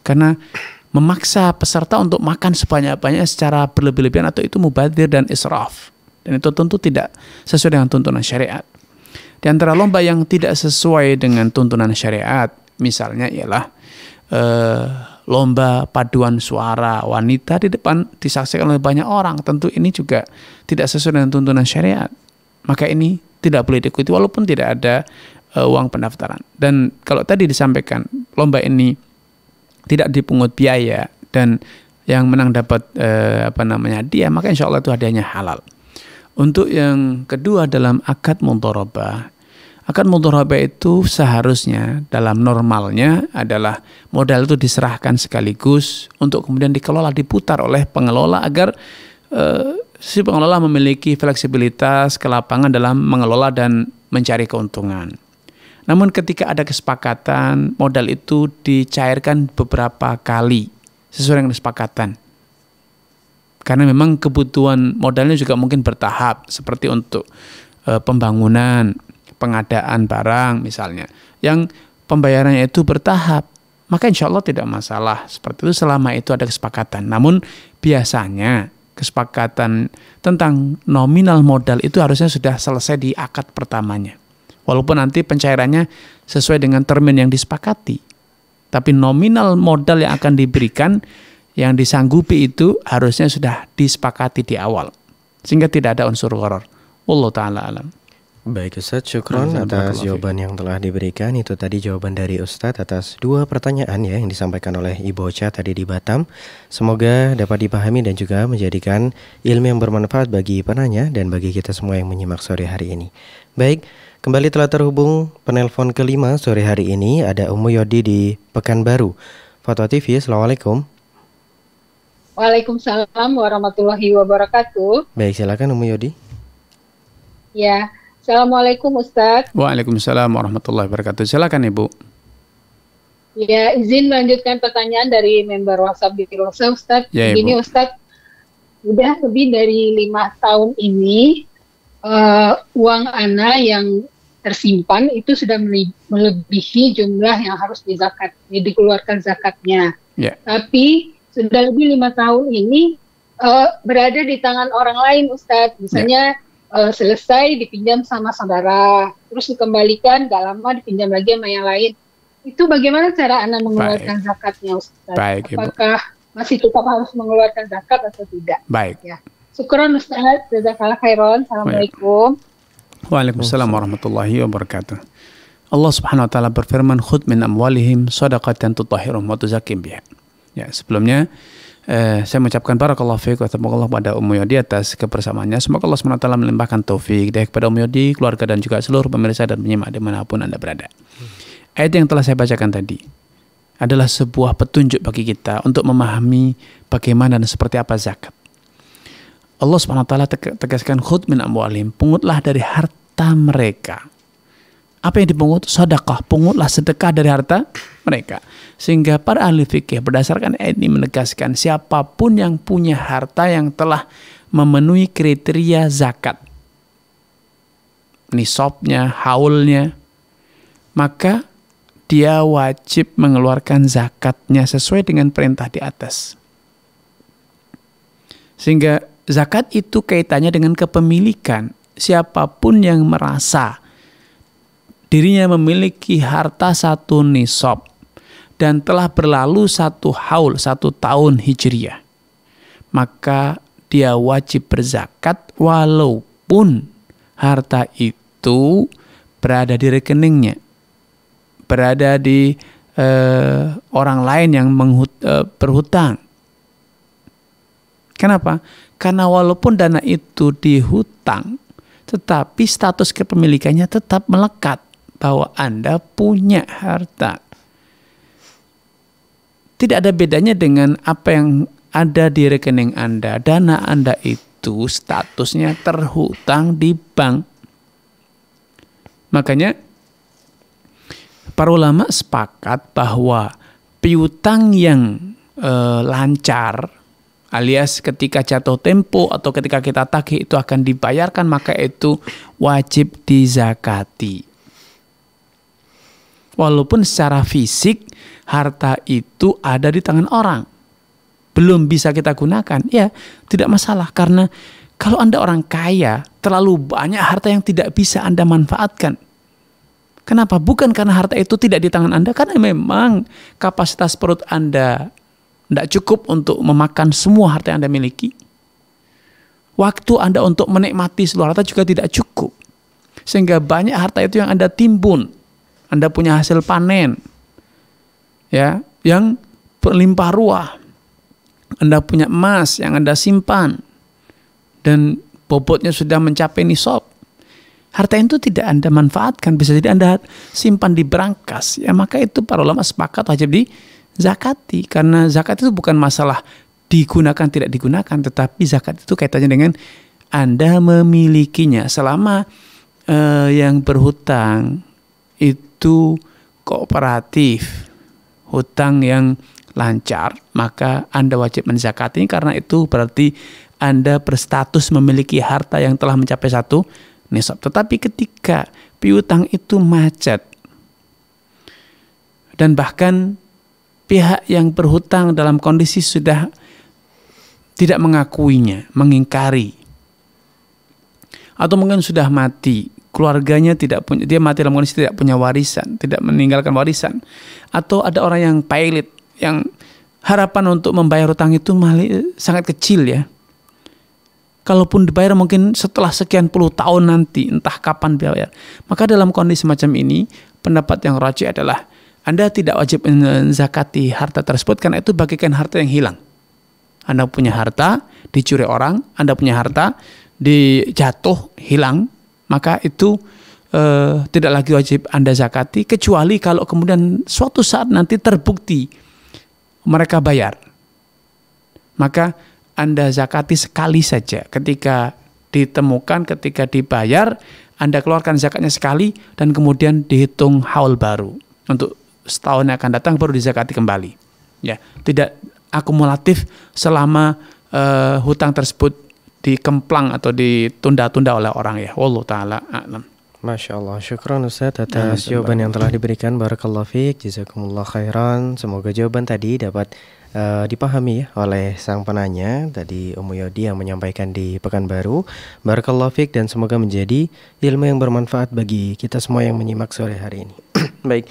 Karena memaksa peserta untuk makan sebanyak-banyaknya secara berlebih-lebihan atau itu mubadir dan israf. Dan itu tentu tidak sesuai dengan tuntunan syariat. Di antara lomba yang tidak sesuai dengan tuntunan syariat, misalnya ialah eh, lomba paduan suara wanita di depan disaksikan oleh banyak orang. Tentu ini juga tidak sesuai dengan tuntunan syariat. Maka ini tidak boleh diikuti walaupun tidak ada uh, uang pendaftaran. Dan kalau tadi disampaikan lomba ini tidak dipungut biaya dan yang menang dapat uh, apa namanya dia, maka insya Allah itu hadiahnya halal. Untuk yang kedua dalam akad mudoroba, Akad mudoroba itu seharusnya dalam normalnya adalah modal itu diserahkan sekaligus untuk kemudian dikelola diputar oleh pengelola agar e, si pengelola memiliki fleksibilitas ke lapangan dalam mengelola dan mencari keuntungan. Namun ketika ada kesepakatan, modal itu dicairkan beberapa kali sesuai dengan kesepakatan. Karena memang kebutuhan modalnya juga mungkin bertahap seperti untuk e, pembangunan, pengadaan barang misalnya. Yang pembayarannya itu bertahap. Maka insya Allah tidak masalah. Seperti itu selama itu ada kesepakatan. Namun biasanya kesepakatan tentang nominal modal itu harusnya sudah selesai di akad pertamanya. Walaupun nanti pencairannya sesuai dengan termin yang disepakati. Tapi nominal modal yang akan diberikan yang disanggupi itu harusnya sudah disepakati di awal. Sehingga tidak ada unsur horor. Allah Ta'ala alam. Baik Ustadz, syukron atas ya. jawaban yang telah diberikan. Itu tadi jawaban dari Ustaz atas dua pertanyaan ya yang disampaikan oleh Ibu Ocha tadi di Batam. Semoga dapat dipahami dan juga menjadikan ilmu yang bermanfaat bagi penanya dan bagi kita semua yang menyimak sore hari ini. Baik, kembali telah terhubung penelpon kelima sore hari ini ada Umu Yodi di Pekanbaru. Fatwa TV, Assalamualaikum. Waalaikumsalam warahmatullahi wabarakatuh. Baik, silakan Umu Yodi. Ya, Assalamualaikum Ustaz. Waalaikumsalam warahmatullahi wabarakatuh. Silakan Ibu. Ya, izin melanjutkan pertanyaan dari member WhatsApp di Rosa Ustaz. Ya, Ibu. Ini Ustaz, udah lebih dari lima tahun ini uh, uang Ana yang tersimpan itu sudah melebihi jumlah yang harus dizakat, dikeluarkan zakatnya. Ya. Tapi sudah lebih lima tahun ini uh, berada di tangan orang lain, Ustadz. Misalnya ya uh, selesai dipinjam sama saudara, terus dikembalikan, gak lama dipinjam lagi sama yang lain. Itu bagaimana cara Anda mengeluarkan Baik. zakatnya Ustaz? Baik, Ibu. masih tetap harus mengeluarkan zakat atau tidak? Baik. Ya. Syukuran Ustaz, jazakallah khairan. Assalamualaikum. Waalaikumsalam warahmatullahi wabarakatuh. Allah Subhanahu wa taala berfirman, "Khudh min amwalihim shadaqatan tutahhirum wa tuzakkihim Ya, sebelumnya Eh, saya mengucapkan barakallahu fiqh wa Allah pada Om Yodi atas kebersamaannya. Semoga Allah SWT melimpahkan taufik dari kepada Om Yodi, keluarga dan juga seluruh pemirsa dan penyimak dimanapun Anda berada. Hmm. Ayat yang telah saya bacakan tadi adalah sebuah petunjuk bagi kita untuk memahami bagaimana dan seperti apa zakat. Allah SWT tegaskan khud min amwalim, pungutlah dari harta mereka. Apa yang dipungut? Sodakoh, Pungutlah sedekah dari harta mereka. Sehingga para ahli fikih berdasarkan ayat ini menegaskan siapapun yang punya harta yang telah memenuhi kriteria zakat. Nisabnya, haulnya, maka dia wajib mengeluarkan zakatnya sesuai dengan perintah di atas. Sehingga zakat itu kaitannya dengan kepemilikan. Siapapun yang merasa dirinya memiliki harta satu nisab dan telah berlalu satu haul satu tahun hijriah maka dia wajib berzakat walaupun harta itu berada di rekeningnya berada di eh, orang lain yang menghut, eh, berhutang kenapa karena walaupun dana itu dihutang tetapi status kepemilikannya tetap melekat bahwa Anda punya harta. Tidak ada bedanya dengan apa yang ada di rekening Anda. Dana Anda itu statusnya terhutang di bank. Makanya para ulama sepakat bahwa piutang yang e, lancar alias ketika jatuh tempo atau ketika kita tagih itu akan dibayarkan maka itu wajib dizakati. Walaupun secara fisik harta itu ada di tangan orang. Belum bisa kita gunakan, ya tidak masalah karena kalau Anda orang kaya, terlalu banyak harta yang tidak bisa Anda manfaatkan. Kenapa? Bukan karena harta itu tidak di tangan Anda, karena memang kapasitas perut Anda tidak cukup untuk memakan semua harta yang Anda miliki. Waktu Anda untuk menikmati seluruh harta juga tidak cukup. Sehingga banyak harta itu yang Anda timbun. Anda punya hasil panen. Ya, yang berlimpah ruah. Anda punya emas yang Anda simpan dan bobotnya sudah mencapai nisab. Harta itu tidak Anda manfaatkan, bisa jadi Anda simpan di berangkas. Ya, maka itu para ulama sepakat wajib di zakati karena zakat itu bukan masalah digunakan tidak digunakan, tetapi zakat itu kaitannya dengan Anda memilikinya. Selama uh, yang berhutang itu itu kooperatif, hutang yang lancar, maka Anda wajib menzakati karena itu berarti Anda berstatus memiliki harta yang telah mencapai satu nisab. Tetapi ketika piutang itu macet dan bahkan pihak yang berhutang dalam kondisi sudah tidak mengakuinya, mengingkari, atau mungkin sudah mati, keluarganya tidak punya dia mati dalam kondisi tidak punya warisan, tidak meninggalkan warisan atau ada orang yang pailit yang harapan untuk membayar utang itu eh, sangat kecil ya. Kalaupun dibayar mungkin setelah sekian puluh tahun nanti, entah kapan dibayar. Maka dalam kondisi macam ini, pendapat yang rajin adalah Anda tidak wajib menzakati harta tersebut karena itu bagikan harta yang hilang. Anda punya harta, dicuri orang, Anda punya harta, dijatuh, hilang, maka itu eh, tidak lagi wajib Anda zakati kecuali kalau kemudian suatu saat nanti terbukti mereka bayar. Maka Anda zakati sekali saja ketika ditemukan, ketika dibayar, Anda keluarkan zakatnya sekali dan kemudian dihitung haul baru untuk setahun yang akan datang baru dizakati kembali. Ya, tidak akumulatif selama uh, hutang tersebut dikemplang atau ditunda-tunda oleh orang ya. Wallahu taala a'lam. Masya Allah, syukron Ustaz atas ya, jawaban yang telah diberikan Barakallah fiqh, jazakumullah khairan Semoga jawaban tadi dapat uh, dipahami ya oleh sang penanya Tadi Umu Yodi yang menyampaikan di Pekanbaru Barakallah fiqh dan semoga menjadi ilmu yang bermanfaat bagi kita semua yang menyimak sore hari ini Baik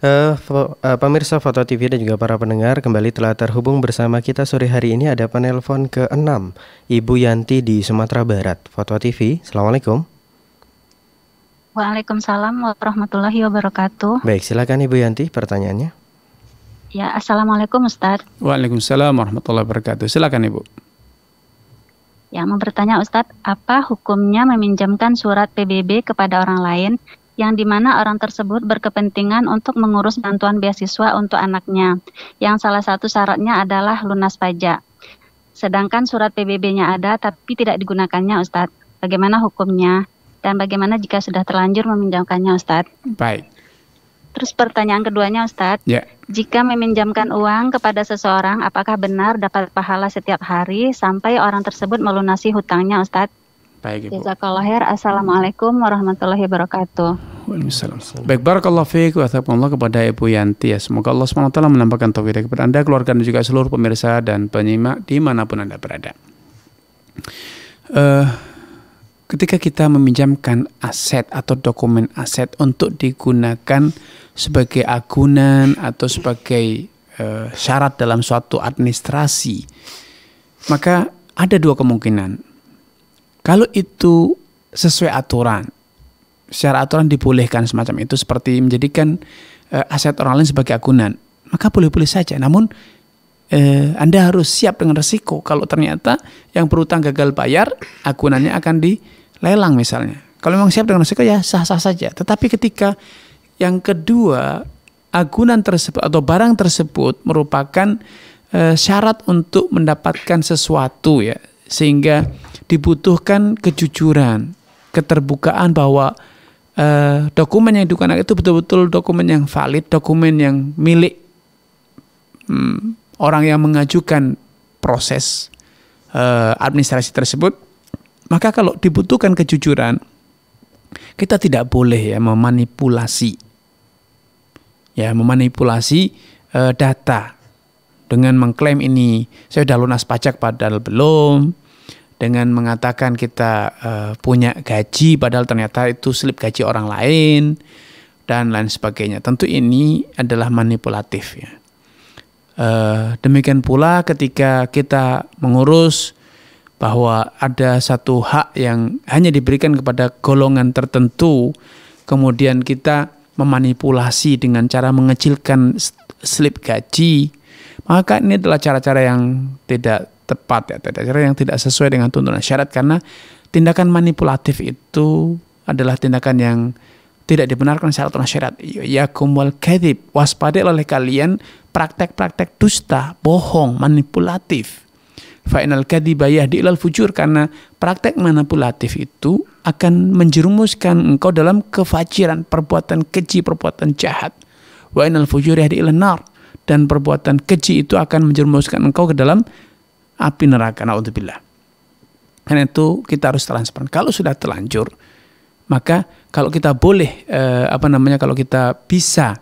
Eh, eh, pemirsa Foto TV dan juga para pendengar kembali telah terhubung bersama kita sore hari ini ada penelpon ke-6 Ibu Yanti di Sumatera Barat. Foto TV, Assalamualaikum. Waalaikumsalam warahmatullahi wabarakatuh. Baik, silakan Ibu Yanti pertanyaannya. Ya, Assalamualaikum Ustadz. Waalaikumsalam warahmatullahi wabarakatuh. Silakan Ibu. Ya, mau bertanya Ustadz, apa hukumnya meminjamkan surat PBB kepada orang lain yang dimana orang tersebut berkepentingan untuk mengurus bantuan beasiswa untuk anaknya, yang salah satu syaratnya adalah lunas pajak. Sedangkan surat PBB-nya ada tapi tidak digunakannya Ustadz. Bagaimana hukumnya? Dan bagaimana jika sudah terlanjur meminjamkannya Ustadz? Baik. Terus pertanyaan keduanya Ustadz, Ya. jika meminjamkan uang kepada seseorang, apakah benar dapat pahala setiap hari sampai orang tersebut melunasi hutangnya Ustadz? Baik Ibu. Assalamualaikum warahmatullahi wabarakatuh. Baik, barakallah fiqh wa Allah kepada Ibu Yanti ya. Semoga Allah SWT menambahkan taufik kepada Anda, keluarga dan juga seluruh pemirsa dan penyimak dimanapun Anda berada. Uh, ketika kita meminjamkan aset atau dokumen aset untuk digunakan sebagai agunan atau sebagai uh, syarat dalam suatu administrasi, maka ada dua kemungkinan. Kalau itu sesuai aturan, secara aturan dipulihkan semacam itu seperti menjadikan uh, aset orang lain sebagai akunan maka boleh-boleh saja namun uh, Anda harus siap dengan resiko kalau ternyata yang berutang gagal bayar, akunannya akan dilelang misalnya. Kalau memang siap dengan resiko ya sah-sah saja. Tetapi ketika yang kedua, agunan tersebut atau barang tersebut merupakan eh, syarat untuk mendapatkan sesuatu ya, sehingga dibutuhkan kejujuran, keterbukaan bahwa eh, dokumen yang digunakan itu betul-betul dokumen yang valid, dokumen yang milik hmm, orang yang mengajukan proses eh, administrasi tersebut, maka kalau dibutuhkan kejujuran, kita tidak boleh ya memanipulasi, ya memanipulasi eh, data dengan mengklaim ini saya sudah lunas pajak padahal belum, dengan mengatakan kita uh, punya gaji padahal ternyata itu slip gaji orang lain dan lain sebagainya. Tentu ini adalah manipulatif ya. Uh, demikian pula ketika kita mengurus bahwa ada satu hak yang hanya diberikan kepada golongan tertentu, kemudian kita memanipulasi dengan cara mengecilkan slip gaji, maka ini adalah cara-cara yang tidak tepat ya tata cara yang tidak sesuai dengan tuntunan syarat karena tindakan manipulatif itu adalah tindakan yang tidak dibenarkan secara tuntunan syarat. Ya kumul kadhib, waspadai oleh kalian praktek-praktek dusta, bohong, manipulatif. Fa'inal kadhiba yahdi ilal fujur karena praktek manipulatif itu akan menjerumuskan engkau dalam kefajiran, perbuatan keji, perbuatan jahat. Wa'inal fujur yahdi ilal nar dan perbuatan keji itu akan menjerumuskan engkau ke dalam api neraka naudzubillah. Karena itu kita harus transparan. Kalau sudah terlanjur, maka kalau kita boleh eh, apa namanya kalau kita bisa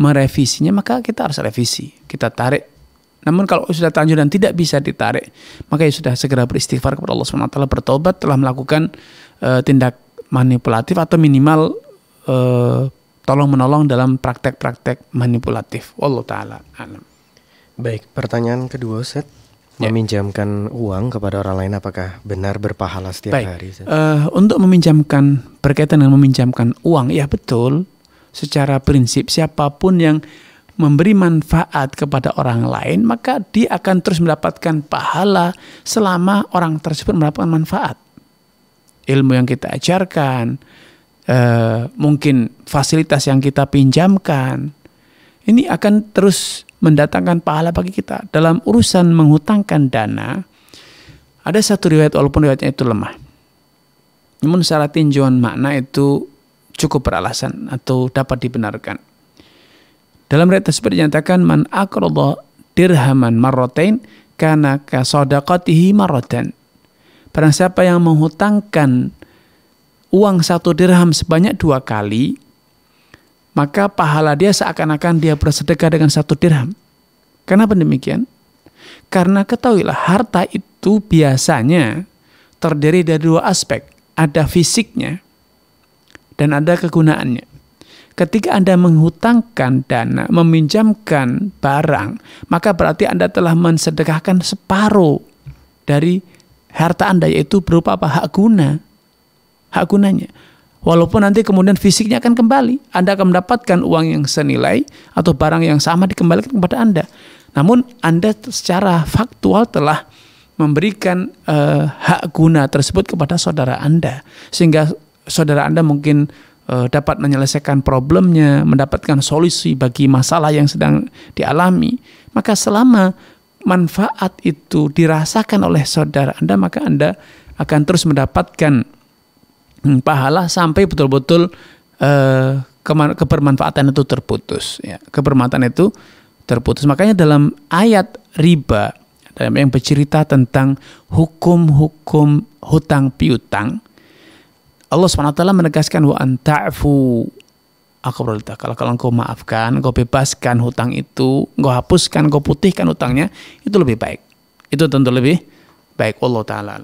merevisinya maka kita harus revisi. Kita tarik. Namun kalau sudah terlanjur dan tidak bisa ditarik, maka ya sudah segera beristighfar kepada Allah SWT, bertobat telah melakukan eh, tindak manipulatif atau minimal eh, tolong menolong dalam praktek-praktek manipulatif. Allah taala alam. Baik, pertanyaan kedua set Ya. meminjamkan uang kepada orang lain apakah benar berpahala setiap Baik. hari? Uh, untuk meminjamkan berkaitan dengan meminjamkan uang, ya betul. Secara prinsip siapapun yang memberi manfaat kepada orang lain, maka dia akan terus mendapatkan pahala selama orang tersebut mendapatkan manfaat. Ilmu yang kita ajarkan, uh, mungkin fasilitas yang kita pinjamkan, ini akan terus mendatangkan pahala bagi kita. Dalam urusan menghutangkan dana, ada satu riwayat walaupun riwayatnya itu lemah. Namun secara tinjauan makna itu cukup beralasan atau dapat dibenarkan. Dalam riwayat tersebut dinyatakan man akrallah dirhaman marotain karena kasodakatihi marotain. Barang siapa yang menghutangkan uang satu dirham sebanyak dua kali, maka pahala dia seakan-akan dia bersedekah dengan satu dirham. Kenapa demikian? Karena ketahuilah harta itu biasanya terdiri dari dua aspek. Ada fisiknya dan ada kegunaannya. Ketika Anda menghutangkan dana, meminjamkan barang, maka berarti Anda telah mensedekahkan separuh dari harta Anda, yaitu berupa apa? Hak guna. Hak gunanya Walaupun nanti kemudian fisiknya akan kembali, Anda akan mendapatkan uang yang senilai atau barang yang sama dikembalikan kepada Anda. Namun Anda secara faktual telah memberikan uh, hak guna tersebut kepada saudara Anda sehingga saudara Anda mungkin uh, dapat menyelesaikan problemnya, mendapatkan solusi bagi masalah yang sedang dialami. Maka selama manfaat itu dirasakan oleh saudara Anda, maka Anda akan terus mendapatkan Hmm, pahala sampai betul-betul eh, kebermanfaatan itu terputus ya kebermanfaatan itu terputus makanya dalam ayat riba dalam yang bercerita tentang hukum-hukum hutang piutang Allah swt menegaskan wa antafu akrol kalau kalau engkau maafkan engkau bebaskan hutang itu engkau hapuskan engkau putihkan hutangnya itu lebih baik itu tentu lebih baik Allah taala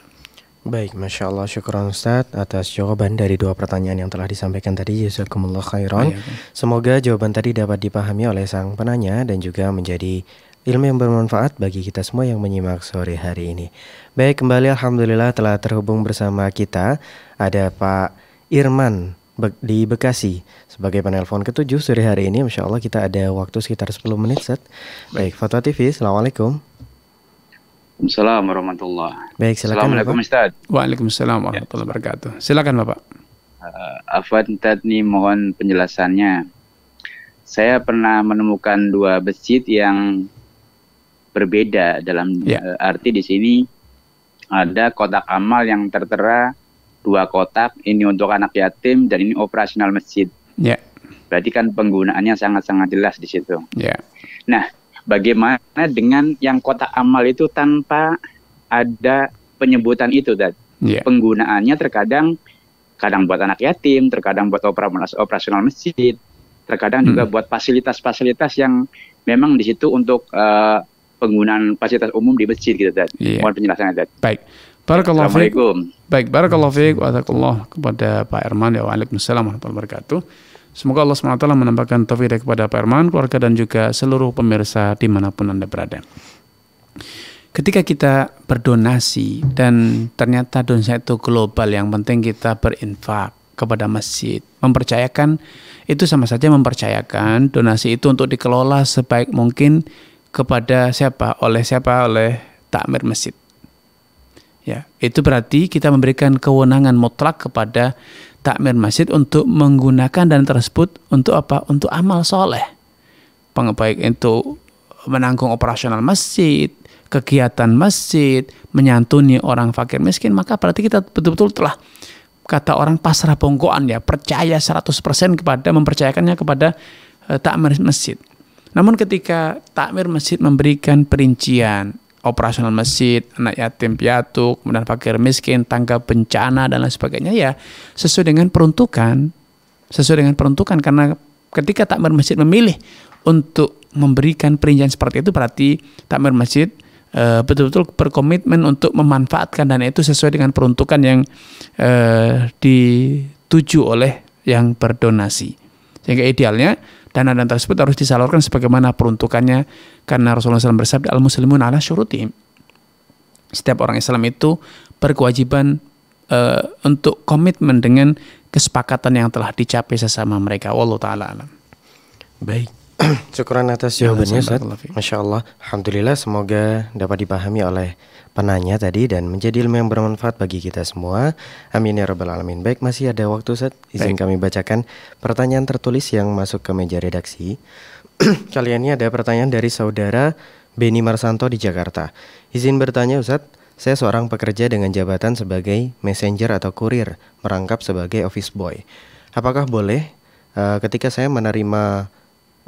Baik, Masya Allah, syukuran Ustadz atas jawaban dari dua pertanyaan yang telah disampaikan tadi. Yusuf khairan. Iya, Khairon. Semoga jawaban tadi dapat dipahami oleh sang penanya dan juga menjadi ilmu yang bermanfaat bagi kita semua yang menyimak sore hari ini. Baik, kembali Alhamdulillah telah terhubung bersama kita. Ada Pak Irman Be di Bekasi sebagai panel ketujuh sore hari ini Masya Allah kita ada waktu sekitar 10 menit set Baik, Fatwa TV, Assalamualaikum Assalamualaikum warahmatullahi Baik, silakan Assalamualaikum Ustaz. Waalaikumsalam ya. warahmatullahi wabarakatuh. Silakan Bapak. Uh, Afwan Tadni mohon penjelasannya. Saya pernah menemukan dua masjid yang berbeda dalam ya. uh, arti di sini ada kotak amal yang tertera dua kotak, ini untuk anak yatim dan ini operasional masjid. Ya. Berarti kan penggunaannya sangat-sangat jelas di situ. Ya. Nah, Bagaimana dengan yang kotak amal itu tanpa ada penyebutan itu dan yeah. penggunaannya terkadang kadang buat anak yatim, terkadang buat operasional masjid, terkadang hmm. juga buat fasilitas-fasilitas yang memang di situ untuk uh, penggunaan fasilitas umum di masjid gitu dan Yeah. Mohon penjelasannya dan Baik. Barakallahu fiik. Baik, barakallahu fiik wa kepada Pak Herman ya waalaikumsalam warahmatullahi wabarakatuh. Semoga Allah SWT menambahkan taufik kepada Pak Herman, keluarga dan juga seluruh pemirsa dimanapun Anda berada. Ketika kita berdonasi dan ternyata donasi itu global, yang penting kita berinfak kepada masjid. Mempercayakan itu sama saja mempercayakan donasi itu untuk dikelola sebaik mungkin kepada siapa, oleh siapa, oleh takmir masjid. Ya, itu berarti kita memberikan kewenangan mutlak kepada takmir masjid untuk menggunakan dan tersebut untuk apa? Untuk amal soleh. Pengebaik itu menanggung operasional masjid, kegiatan masjid, menyantuni orang fakir miskin, maka berarti kita betul-betul telah kata orang pasrah bongkoan ya, percaya 100% kepada mempercayakannya kepada eh, takmir masjid. Namun ketika takmir masjid memberikan perincian operasional masjid, anak yatim piatu, kemudian fakir miskin, tangga bencana dan lain sebagainya ya sesuai dengan peruntukan, sesuai dengan peruntukan karena ketika takmir masjid memilih untuk memberikan perincian seperti itu berarti takmir masjid e, betul-betul berkomitmen untuk memanfaatkan dan itu sesuai dengan peruntukan yang e, dituju oleh yang berdonasi. Sehingga idealnya dana dan tersebut harus disalurkan sebagaimana peruntukannya karena Rasulullah SAW bersabda al-muslimun ala syuruti Setiap orang Islam itu berkewajiban uh, untuk komitmen dengan kesepakatan yang telah dicapai sesama mereka. Wallahu taala alam. Baik. Syukuran atas jawabannya Ustaz. Masya Allah. Alhamdulillah semoga dapat dipahami oleh penanya tadi dan menjadi ilmu yang bermanfaat bagi kita semua. Amin ya rabbal alamin. Baik, masih ada waktu Ustaz. Izin Baik. kami bacakan pertanyaan tertulis yang masuk ke meja redaksi. Kalian ini ada pertanyaan dari saudara Beni Marsanto di Jakarta. Izin bertanya Ustaz, saya seorang pekerja dengan jabatan sebagai messenger atau kurir, merangkap sebagai office boy. Apakah boleh uh, ketika saya menerima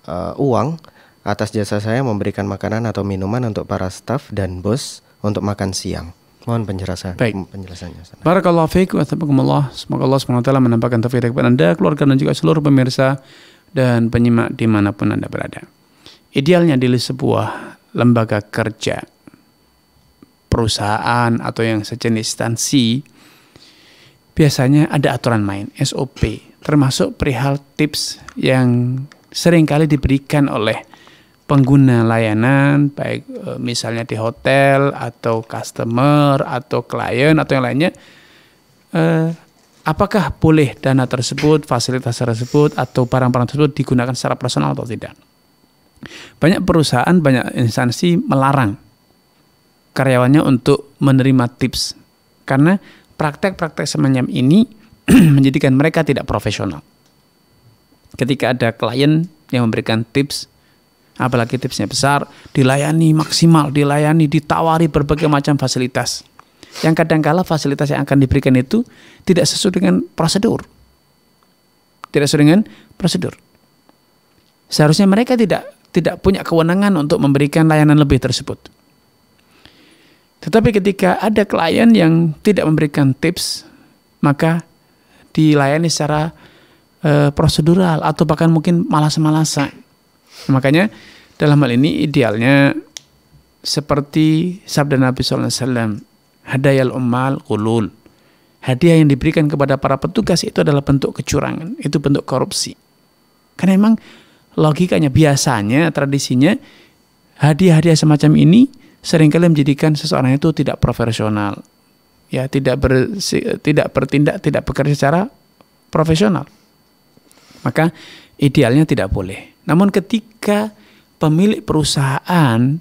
uh, uang atas jasa saya memberikan makanan atau minuman untuk para staf dan bos untuk makan siang. Mohon penjelasan. Baik. Penjelasannya. Barakallahu fiik wa Semoga Allah SWT menampakkan taufik kepada Anda, keluarga dan juga seluruh pemirsa dan penyimak dimanapun Anda berada. Idealnya di sebuah lembaga kerja, perusahaan atau yang sejenis instansi, biasanya ada aturan main, SOP, termasuk perihal tips yang seringkali diberikan oleh pengguna layanan baik e, misalnya di hotel atau customer atau klien atau yang lainnya e, apakah boleh dana tersebut fasilitas tersebut atau barang-barang tersebut digunakan secara personal atau tidak banyak perusahaan banyak instansi melarang karyawannya untuk menerima tips karena praktek-praktek semacam ini menjadikan mereka tidak profesional ketika ada klien yang memberikan tips apalagi tipsnya besar dilayani maksimal dilayani ditawari berbagai macam fasilitas yang kadangkala fasilitas yang akan diberikan itu tidak sesuai dengan prosedur tidak sesuai dengan prosedur seharusnya mereka tidak tidak punya kewenangan untuk memberikan layanan lebih tersebut tetapi ketika ada klien yang tidak memberikan tips maka dilayani secara uh, prosedural atau bahkan mungkin malas-malasan. Makanya dalam hal ini idealnya seperti sabda Nabi SAW, hadayal ummal kulul. Hadiah yang diberikan kepada para petugas itu adalah bentuk kecurangan, itu bentuk korupsi. Karena memang logikanya biasanya, tradisinya hadiah-hadiah semacam ini seringkali menjadikan seseorang itu tidak profesional, ya tidak ber, tidak bertindak, tidak bekerja secara profesional. Maka idealnya tidak boleh. Namun ketika pemilik perusahaan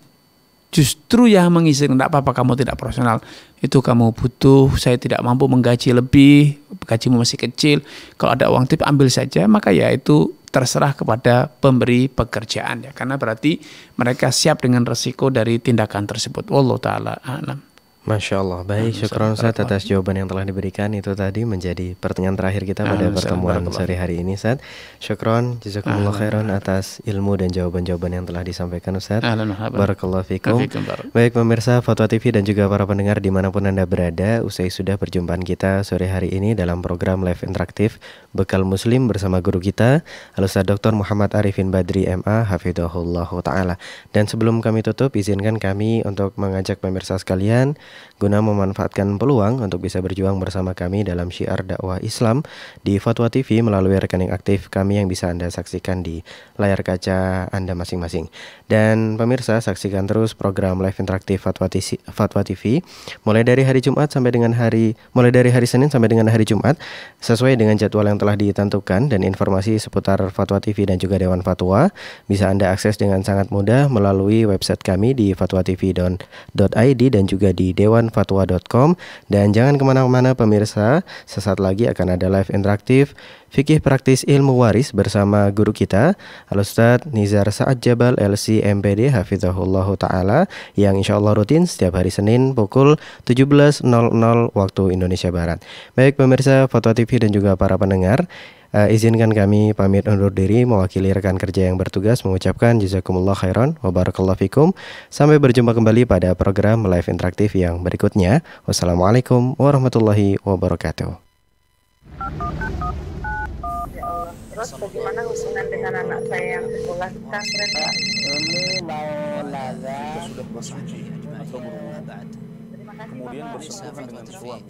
justru yang mengizinkan tidak apa-apa kamu tidak profesional itu kamu butuh saya tidak mampu menggaji lebih gajimu masih kecil kalau ada uang tip ambil saja maka ya itu terserah kepada pemberi pekerjaan ya karena berarti mereka siap dengan resiko dari tindakan tersebut wallahu taala alam Masya Allah, baik. Syukur Ustaz atas jawaban yang telah diberikan. Itu tadi menjadi pertanyaan terakhir kita pada pertemuan sore hari ini, Ustaz. Syukron, jazakumullah khairan atas ilmu dan jawaban-jawaban yang telah disampaikan, Ustaz. Barakallahu fikum. Baik pemirsa Fatwa TV dan juga para pendengar dimanapun Anda berada, usai sudah perjumpaan kita sore hari ini dalam program live interaktif Bekal Muslim bersama guru kita, Alusta Dr. Muhammad Arifin Badri MA, Hafidhullah Ta'ala. Dan sebelum kami tutup, izinkan kami untuk mengajak pemirsa sekalian guna memanfaatkan peluang untuk bisa berjuang bersama kami dalam syiar dakwah Islam di Fatwa TV melalui rekening aktif kami yang bisa Anda saksikan di layar kaca Anda masing-masing. Dan pemirsa saksikan terus program live interaktif Fatwa TV, mulai dari hari Jumat sampai dengan hari mulai dari hari Senin sampai dengan hari Jumat sesuai dengan jadwal yang telah ditentukan dan informasi seputar Fatwa TV dan juga Dewan Fatwa bisa Anda akses dengan sangat mudah melalui website kami di fatwatv.id dan juga di Dewan dewanfatwa.com dan jangan kemana-mana pemirsa, sesaat lagi akan ada live interaktif Fikih Praktis Ilmu Waris bersama guru kita alustad Nizar Saad Jabal LC MPD Hafizahullah Ta'ala yang insya Allah rutin setiap hari Senin pukul 17.00 waktu Indonesia Barat. Baik pemirsa Fatwa TV dan juga para pendengar, Uh, izinkan kami pamit undur diri mewakili rekan kerja yang bertugas mengucapkan jazakumullah khairan wa barakallahu fikum. Sampai berjumpa kembali pada program live interaktif yang berikutnya. Wassalamualaikum warahmatullahi wabarakatuh. Kemudian bersama dengan suami.